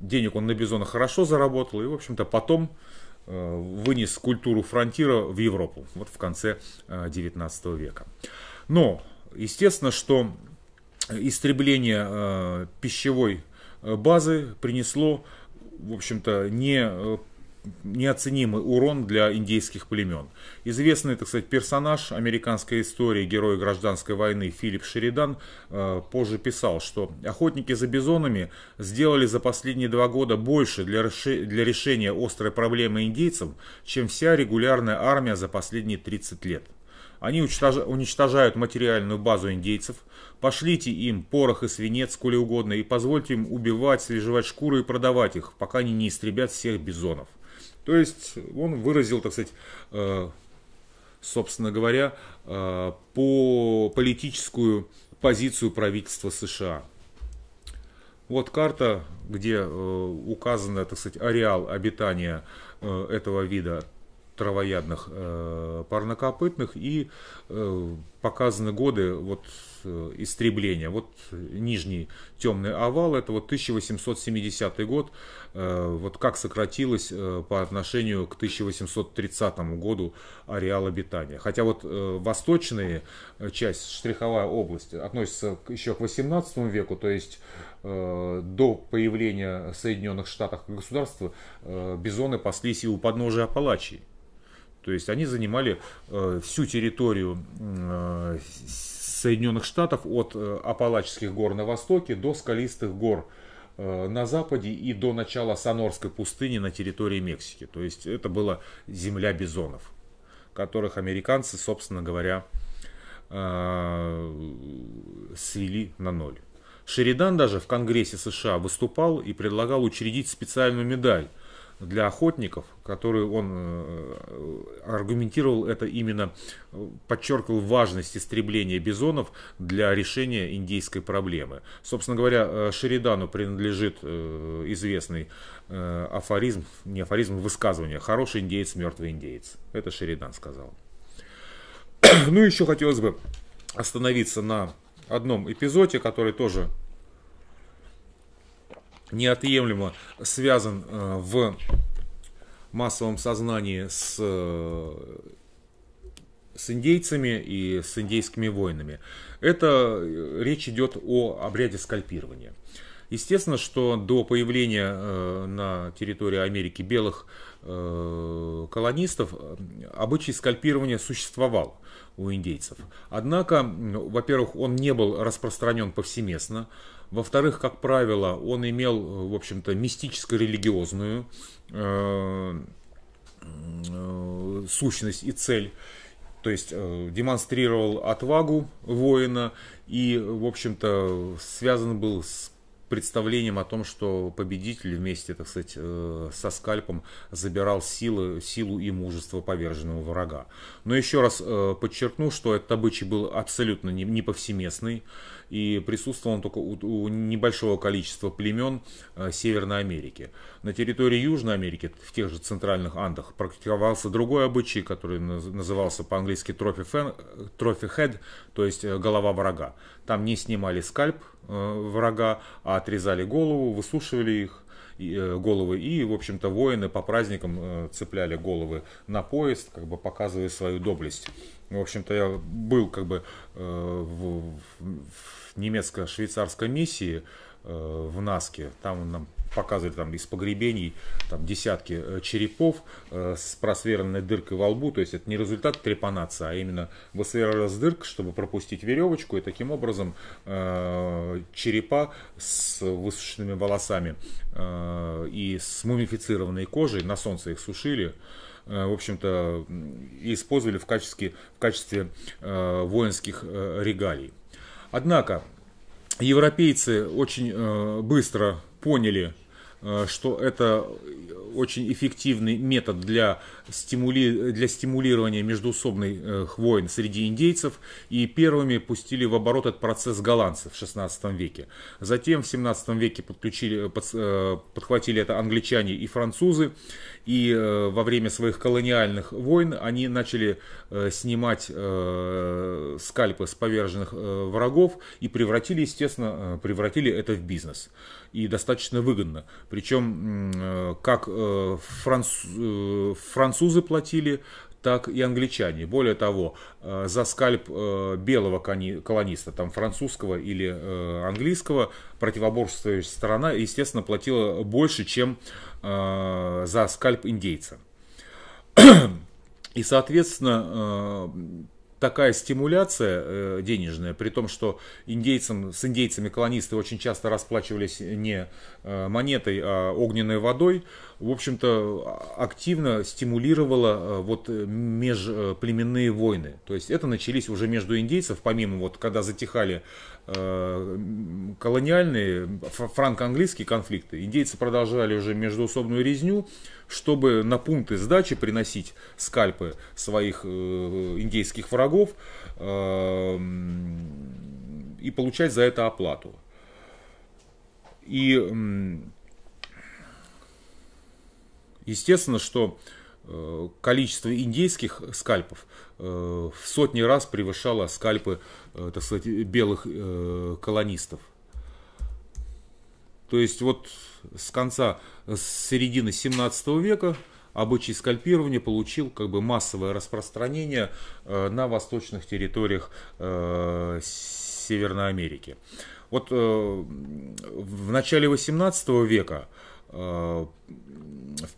денег он на Бизона хорошо заработал. И, в общем-то, потом э, вынес культуру фронтира в Европу. Вот в конце э, 19 века. Но, естественно, что истребление э, пищевой э, базы принесло в общем-то, не э, неоценимый урон для индейских племен. Известный, так сказать, персонаж американской истории, герой гражданской войны Филипп Шеридан э, позже писал, что охотники за бизонами сделали за последние два года больше для, реши для решения острой проблемы индейцев, чем вся регулярная армия за последние 30 лет. Они уничтожают материальную базу индейцев. Пошлите им порох и свинец, коли угодно, и позвольте им убивать, срежевать шкуры и продавать их, пока они не истребят всех бизонов. То есть он выразил, так сказать, э, собственно говоря, э, по политическую позицию правительства США. Вот карта, где э, указан, так сказать, ареал обитания этого вида травоядных парнокопытных и показаны годы вот э, истребления. Вот нижний темный овал, это вот 1870 год, э, вот как сократилось э, по отношению к 1830 году ареал обитания. Хотя вот восточная часть, штриховая область, относится еще к 18 веку, то есть до появления Соединенных Штатов государства бизоны паслись и у подножия Апалачии. То есть они занимали э, всю территорию э, Соединенных Штатов от э, Апалачских гор на востоке до Скалистых гор э, на западе и до начала Сонорской пустыни на территории Мексики. То есть это была земля бизонов, которых американцы, собственно говоря, э, свели на ноль. Шеридан даже в Конгрессе США выступал и предлагал учредить специальную медаль для охотников, который он э, аргументировал это именно, э, подчеркивал важность истребления бизонов для решения индейской проблемы. Собственно говоря, э, Шеридану принадлежит известный афоризм, не афоризм, а высказывание «хороший индейец, мертвый индейец». Это Шеридан сказал. Ну, и еще хотелось бы остановиться на одном эпизоде, который тоже неотъемлемо связан э, в массовом сознании с, э, с индейцами и с индейскими войнами. Это э, речь идет о обряде скальпирования. Естественно, что до появления на территории Америки белых колонистов обычай скальпирования существовал у индейцев. Однако, во-первых, он не был распространен повсеместно. Во-вторых, как правило, он имел, в общем-то, мистическо-религиозную э, э, сущность и цель. То есть э, демонстрировал отвагу воина и, в общем-то, связан был с представлением о том, что победитель вместе, так сказать, э, со скальпом забирал силы, силу и мужество поверженного врага. Но еще раз э, подчеркну, что этот обычай был абсолютно не повсеместный и присутствовал он только у, у небольшого количества племен э, Северной Америки. На территории Южной Америки, в тех же центральных Андах, практиковался другой обычай, который назывался по-английски трофи-хед, то есть э, голова врага. Там не снимали скальп э, врага, а отрезали голову, высушивали их, Э, головы. И, в общем-то, воины по праздникам э, цепляли головы на поезд, как бы показывая свою доблесть. В общем-то, я был как бы э, в немецко-швейцарской миссии в Наске. Там нам показывали там из погребений там, десятки э, черепов э, с просверленной дыркой во лбу. То есть это не результат трепанации, а именно высверлилась дырка, чтобы пропустить веревочку. И таким образом э, черепа с высушенными волосами э, и с мумифицированной кожей, на солнце их сушили э, в общем-то, использовали в качестве, в качестве э, воинских э, регалий. Однако европейцы очень э, быстро поняли, Э, что это очень эффективный метод для, стимули... для стимулирования междуусобных э, войн среди индейцев, и первыми пустили в оборот этот процесс голландцы в 16 веке. Затем в 17 веке подключили, под, э, подхватили это англичане и французы, и во время своих колониальных войн они начали снимать скальпы с поверженных врагов и превратили, естественно, превратили это в бизнес и достаточно выгодно. Причем э, как э, э, французы платили, так и англичане. Более того, за скальп белого колониста, там французского или английского, противоборствующая сторона, естественно, платила больше, чем за скальп индейца. И, соответственно, такая стимуляция э, денежная, при том, что индейцам, с индейцами колонисты очень часто расплачивались не э, монетой, а огненной водой, в общем-то, а, активно стимулировала э, вот межплеменные войны. То есть это начались уже между индейцев, помимо вот когда затихали колониальные франко-английские конфликты, индейцы продолжали уже междуусобную резню, чтобы на пункты сдачи приносить скальпы своих э, индейских врагов эм, и получать за это оплату. И естественно, что э, количество индейских скальпов э, в сотни раз превышало скальпы, так сказать, белых колонистов. То есть вот с конца, с середины 17 века обычай скальпирования получил как бы массовое распространение э, на восточных территориях э, Северной Америки. Вот э, в начале 18 века в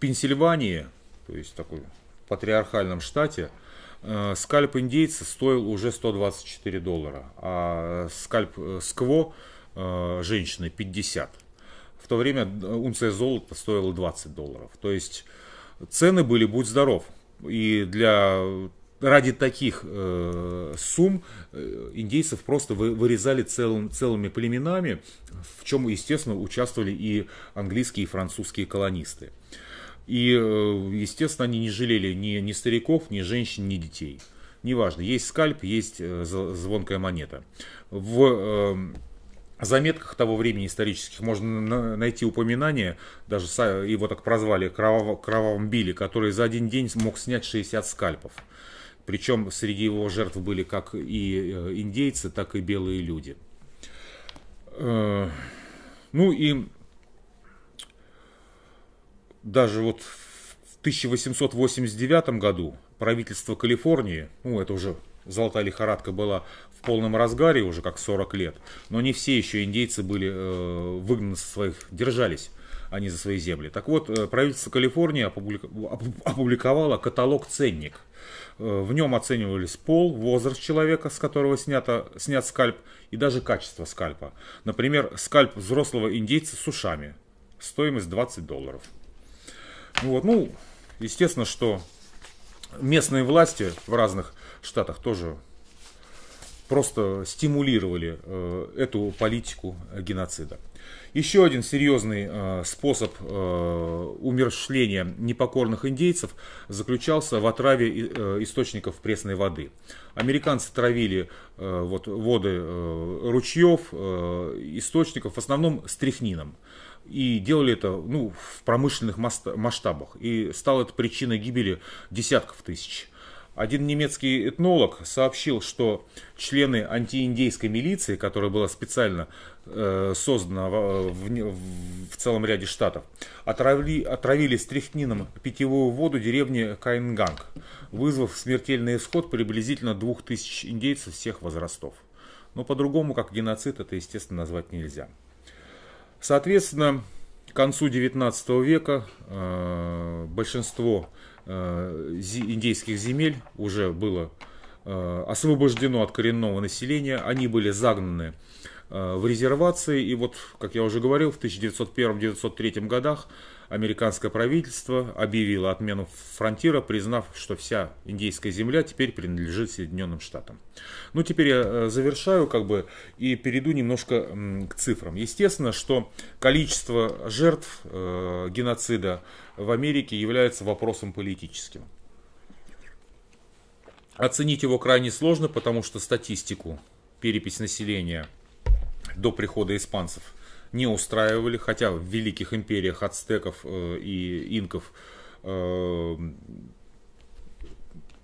Пенсильвании, то есть такой патриархальном штате, скальп индейца стоил уже 124 доллара, а скальп скво женщины 50. В то время унция золота стоила 20 долларов. То есть цены были будь здоров. И для ради таких э, сумм э, индейцев просто вы, вырезали целым, целыми племенами, в чем, естественно, участвовали и английские, и французские колонисты. И, э, естественно, они не жалели ни, ни стариков, ни женщин, ни детей. Неважно, есть скальп, есть э, звонкая монета. В э, заметках того времени исторических можно найти упоминание, даже его так прозвали кровав, «Кровавым Билли», который за один день мог снять 60 скальпов. Причем среди его жертв были как и э, индейцы, так и белые люди. Э, ну и даже вот в 1889 году правительство Калифорнии, ну это уже золотая лихорадка была, полном разгаре уже как 40 лет, но не все еще индейцы были э, выгнаны со своих, держались они за свои земли. Так вот, э, правительство Калифорнии опубликовало каталог-ценник. Э, в нем оценивались пол, возраст человека, с которого снято, снят скальп, и даже качество скальпа. Например, скальп взрослого индейца с ушами. Стоимость 20 долларов. Ну вот, ну, естественно, что местные власти в разных штатах тоже просто стимулировали э, эту политику геноцида. Еще один серьезный э, способ э, умершления непокорных индейцев заключался в отраве источников пресной воды. Американцы травили вот, воды ручьев, источников, в основном стрихнином и делали это ну, в промышленных масштабах. И стало это причиной гибели десятков тысяч один немецкий этнолог сообщил, что члены антииндейской милиции, которая была специально э, создана в, э, в, в целом ряде штатов, отравили, отравили стрихнином питьевую воду деревни Кайнганг, вызвав смертельный исход приблизительно 2000 индейцев всех возрастов. Но по-другому, как геноцид, это, естественно, назвать нельзя. Соответственно, к концу XIX века э, большинство Э, индейских земель уже было э, освобождено от коренного населения, они были загнаны э, в резервации, и вот, как я уже говорил, в 1901-1903 годах американское правительство объявило отмену фронтира, признав, что вся индейская земля теперь принадлежит Соединенным Штатам. Ну, теперь я завершаю, как бы, и перейду немножко к цифрам. Естественно, что количество жертв э, геноцида в Америке является вопросом политическим. Оценить его крайне сложно, потому что статистику, перепись населения до прихода испанцев не устраивали, хотя в великих империях ацтеков э, и инков э,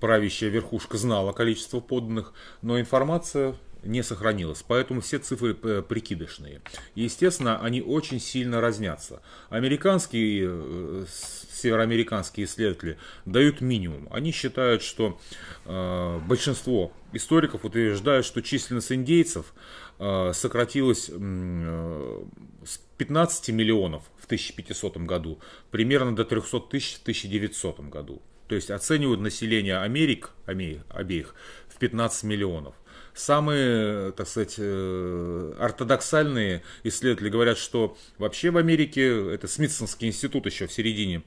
правящая верхушка знала количество подданных, но информация не сохранилось, поэтому все цифры э, прикидышные. естественно, они очень сильно разнятся. Американские, э, североамериканские исследователи дают минимум. Они считают, что э, большинство историков утверждают, что численность индейцев э, сократилась э, с 15 миллионов в 1500 году примерно до 300 тысяч в 1900 году. То есть оценивают население Америк, обеих в 15 миллионов – Самые, так сказать, э, ортодоксальные исследователи говорят, что вообще в Америке, это Смитсонский институт еще в середине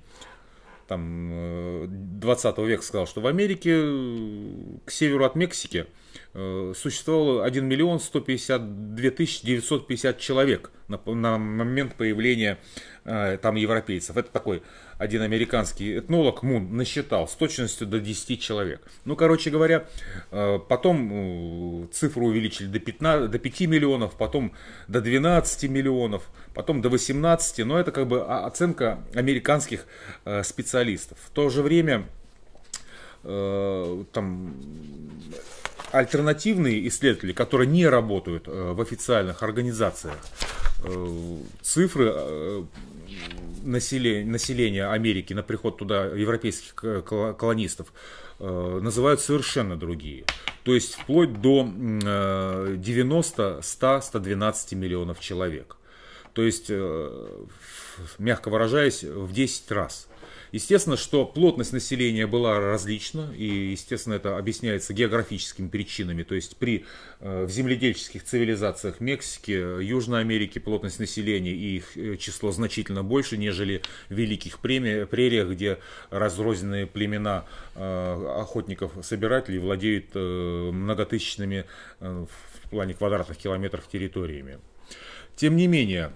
там, 20 э, века сказал, что в Америке э, к северу от Мексики – Э, существовало 1 миллион 152 тысячи 950 человек на, на момент появления э, там европейцев. Это такой один американский этнолог Мун насчитал с точностью до 10 человек. Ну, короче говоря, э, потом э, цифру увеличили до, 15, до 5 миллионов, потом до 12 миллионов, потом до 18. Но это как бы оценка американских э, специалистов. В то же время Э, там альтернативные исследователи, которые не работают э, в официальных организациях, э, цифры населения, Америки на приход туда европейских колонистов э, называют совершенно другие. То есть вплоть до 90, 100, 112 миллионов человек. То есть, мягко выражаясь, в 10 раз – Естественно, что плотность населения была различна, и, естественно, это объясняется географическими причинами. То есть при э, в земледельческих цивилизациях Мексики, Южной Америки плотность населения и их э, число значительно больше, нежели в великих прериях, где разрозненные племена э, охотников-собирателей владеют многотысячными в плане квадратных километров территориями. Тем не менее,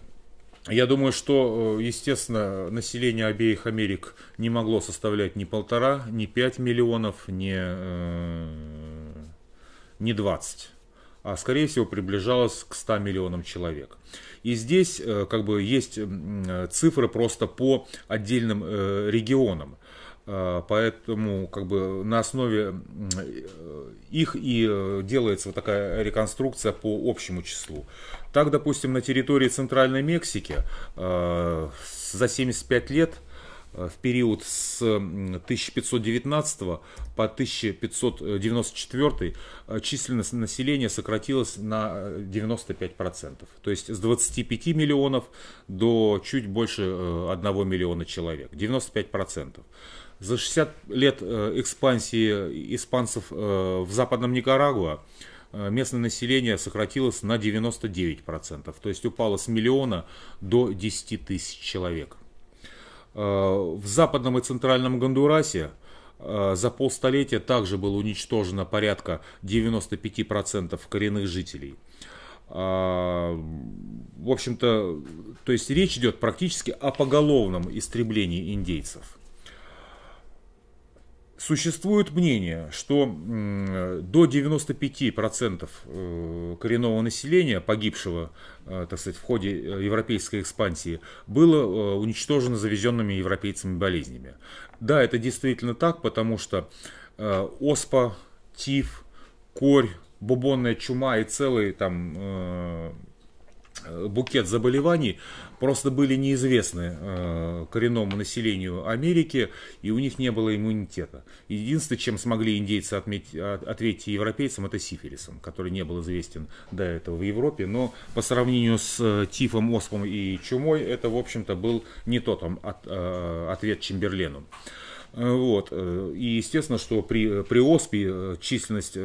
я думаю, что, э, естественно, население обеих Америк не могло составлять ни полтора, ни пять миллионов, ни, э, ни 20, а, скорее всего, приближалось к 100 миллионам человек. И здесь э, как бы есть э, цифры просто по отдельным э, регионам. А, поэтому как бы на основе э, их и э, делается вот такая реконструкция по общему числу. Так, допустим, на территории Центральной Мексики а, за 75 лет э, в период с 1519 по 1594 численность населения сократилась на 95%. То есть с 25 миллионов до чуть больше 1 миллиона человек. 95% за 60 лет э, экспансии испанцев э, в западном Никарагуа э, местное население сократилось на 99%, то есть упало с миллиона до 10 тысяч человек. В западном и центральном Гондурасе за полстолетия также было уничтожено порядка 95% коренных жителей. В общем-то, то есть речь идет практически о поголовном истреблении индейцев. Существует мнение, что до 95% э, коренного населения, погибшего э, так сказать, в ходе э, европейской экспансии, было уничтожено завезенными европейцами болезнями. Да, это действительно так, потому что оспа, тиф, корь, бубонная чума и целый там Э, букет заболеваний просто были неизвестны э, коренному населению Америки, и у них не было иммунитета. Единственное, чем смогли индейцы отметь, а, ответить европейцам, это сифилисом, который не был известен до этого в Европе, но по сравнению с э, тифом, оспом и чумой, это, в общем-то, был не тот он, а, от, э, ответ Чемберлену. Э, вот. Э, и естественно, что при, э, при ОСПе численность,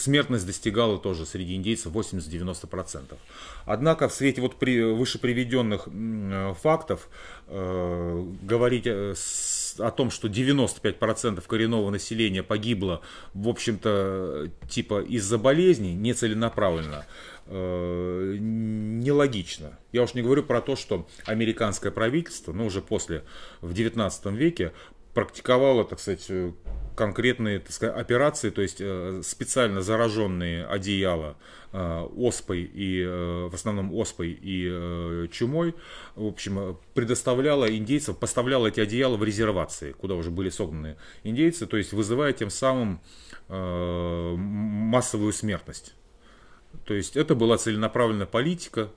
смертность достигала тоже среди индейцев 80-90%. Однако в свете вот при, выше приведенных фактов э, говорить о том, что 95% коренного населения погибло, в общем-то, типа из-за болезней, нецеленаправленно, э, нелогично. Я уж не говорю про то, что американское правительство, ну уже после, в 19 веке, практиковала, так сказать, э, конкретные так сказать, операции, то есть э, специально зараженные одеяла э, оспой и в основном оспой и чумой, в общем, предоставляла индейцев, поставляла эти одеяла в резервации, куда уже были согнаны индейцы, то есть вызывая тем самым массовую смертность. То есть это была целенаправленная политика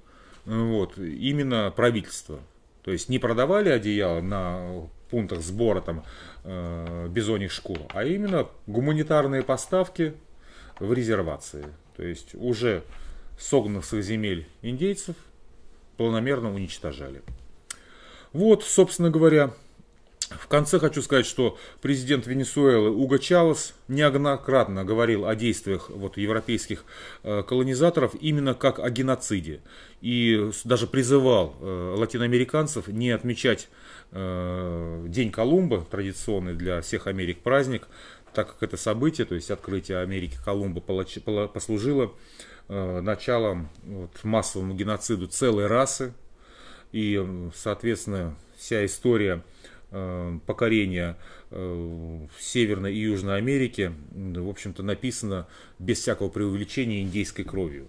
вот, именно правительство, То есть не продавали одеяло на пунктах сбора там э, бизоних шкур, а именно гуманитарные поставки в резервации. То есть уже согнанных своих земель индейцев планомерно уничтожали. Вот, собственно говоря, в конце хочу сказать, что президент Венесуэлы Уго Чавес неоднократно говорил о действиях вот, европейских э, колонизаторов именно как о геноциде. И даже призывал э, латиноамериканцев не отмечать Э, День Колумба, традиционный для всех Америк праздник, так как это событие, то есть открытие Америки Колумба послужило э, началом вот, массовому геноциду целой расы. И, э, соответственно, вся история покорения Северной и Южной Америки, в общем-то, написана без всякого преувеличения индейской кровью.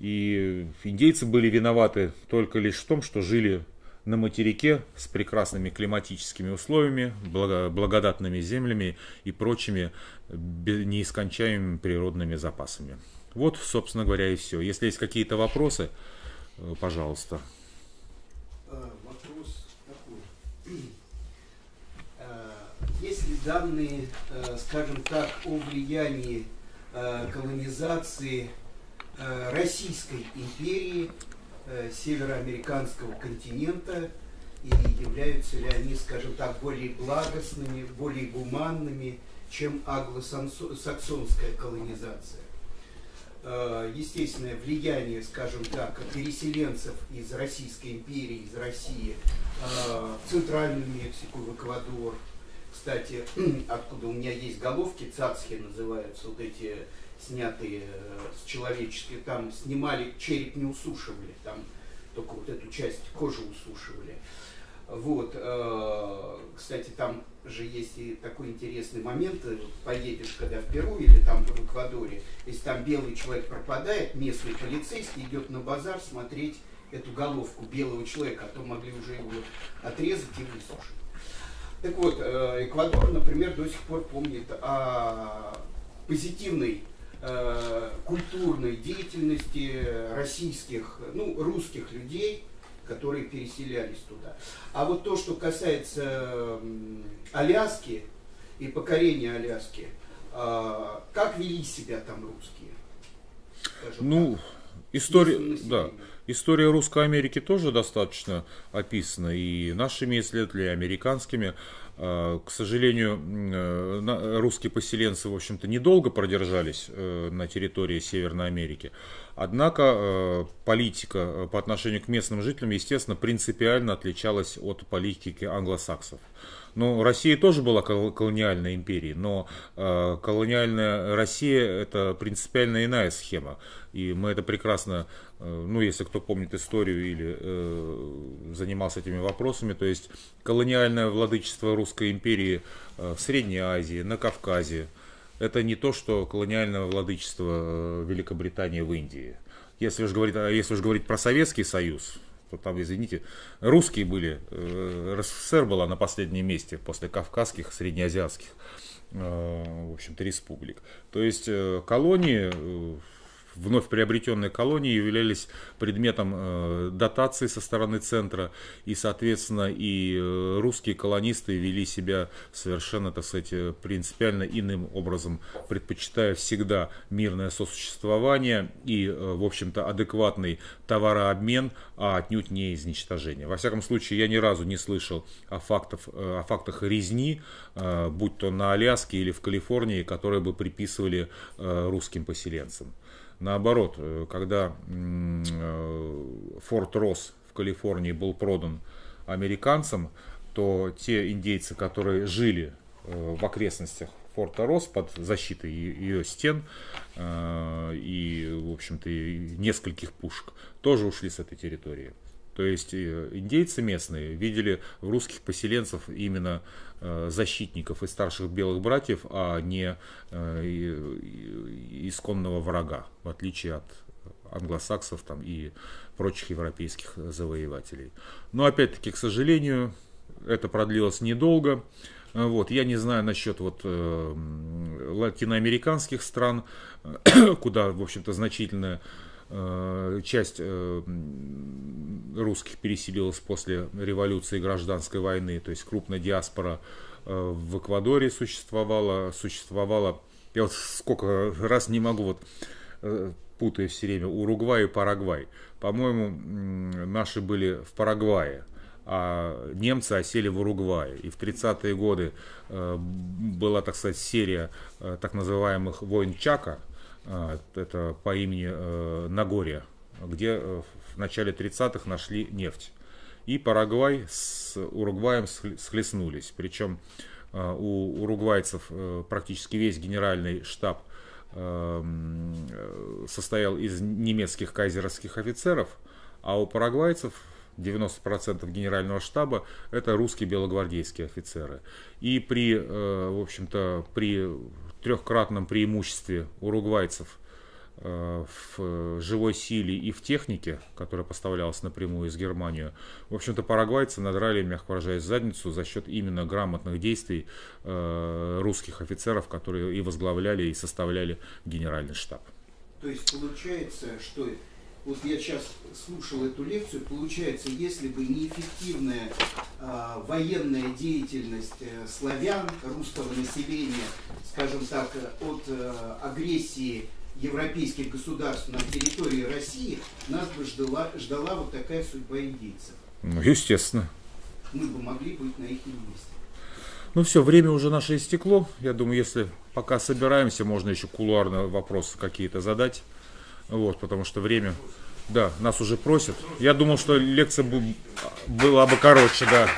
И индейцы были виноваты только лишь в том, что жили на материке с прекрасными климатическими условиями, благодатными землями и прочими неискончаемыми природными запасами. Вот, собственно говоря, и все. Если есть какие-то вопросы, э, пожалуйста.
Э, вопрос такой. Э, Если данные, скажем так, о влиянии колонизации Российской империи Э, североамериканского континента, и являются ли они, скажем так, более благостными, более гуманными, чем англосаксонская колонизация. Э, естественное влияние, скажем так, переселенцев из Российской империи, из России, э, в Центральную Мексику, в Эквадор, кстати, откуда у меня есть головки, цацхи называются, вот эти снятые э, с человеческих там снимали, череп не усушивали, там только вот эту часть кожи усушивали. Вот, э, кстати, там же есть и такой интересный момент, э, поедешь когда в Перу или там в Эквадоре, если там белый человек пропадает, местный полицейский идет на базар смотреть эту головку белого человека, а то могли уже его отрезать и высушить. Так вот, Эквадор, например, до сих пор помнит о позитивной Э, культурной деятельности российских, ну, русских людей, которые переселялись туда. А вот то, что касается Аляски и покорения Аляски, а, как вели себя там русские?
ну, так. история, да, история русской Америки тоже достаточно описана и нашими исследователями, и американскими. Э, к сожалению, э, русские поселенцы, в общем-то, недолго продержались э, на территории Северной Америки. Однако политика по отношению к местным жителям, естественно, принципиально отличалась от политики англосаксов. Ну, Россия тоже была колониальной империей, но колониальная Россия это принципиально иная схема. И мы это прекрасно Э, ну, если кто помнит историю или э, занимался этими вопросами, то есть колониальное владычество Русской империи э, в Средней Азии, на Кавказе, это не то, что колониальное владычество э, Великобритании в Индии. Если уж говорить, а если уж говорить про Советский Союз, то там, извините, русские были, э, РСФСР была на последнем месте после кавказских, среднеазиатских, э, в общем-то, республик. То есть колонии вновь приобретенные колонии являлись предметом э, дотации со стороны центра, и, соответственно, и э, русские колонисты вели себя совершенно, так сказать, э, принципиально иным образом, предпочитая всегда мирное сосуществование и, э, в общем-то, адекватный товарообмен, а отнюдь не изничтожение. Во всяком случае, я ни разу не слышал о, фактов, э, о фактах резни, э, будь то на Аляске или в Калифорнии, которые бы приписывали русским поселенцам. Наоборот, э, когда э, Форт Росс в Калифорнии был продан американцам, то те индейцы, которые жили э, в окрестностях Форта Росс под защитой ее стен и, в общем-то, нескольких пушек, тоже ушли с этой территории. То есть индейцы местные видели русских поселенцев именно Э, защитников и старших белых братьев, а не э, исконного врага, в отличие от англосаксов там, и прочих европейских завоевателей. Но опять-таки, к сожалению, это продлилось недолго. Э, вот, я не знаю насчет вот латиноамериканских стран, куда, в общем-то, значительное Э, часть э, русских переселилась после революции и гражданской войны, то есть крупная диаспора э, в Эквадоре существовала, существовала, я вот сколько раз не могу вот путаю все время, Уругвай и Парагвай. По-моему, наши были в Парагвае, а немцы осели в Уругвае. И в 30-е годы была, так сказать, серия так называемых войн Чака – а, это по имени э, Нагория, где э, в начале 30-х нашли нефть. И Парагвай с Уругваем схлестнулись. Причем э, у уругвайцев практически весь генеральный штаб состоял из немецких кайзеровских офицеров, а у парагвайцев 90% генерального штаба это русские белогвардейские офицеры. И при, в общем-то, при трехкратном преимуществе уругвайцев э, в живой силе и в технике, которая поставлялась напрямую из Германии, в общем-то, парагвайцы надрали, мягко выражаясь, задницу за счет именно грамотных действий э, русских офицеров, которые и возглавляли, и составляли генеральный штаб.
То есть получается, что вот я сейчас слушал эту лекцию, получается, если бы неэффективная э, военная деятельность э, славян, русского населения, скажем так, э, от э, агрессии европейских государств на территории России, нас бы ждала, ждала вот такая судьба индейцев. Ну, естественно. Мы бы могли быть на их месте.
Ну все, время уже наше истекло. Я думаю, если пока собираемся, можно еще кулуарно вопросы какие-то задать. Вот, потому что время, да, нас уже просят. Я думал, что лекция была бы короче, да.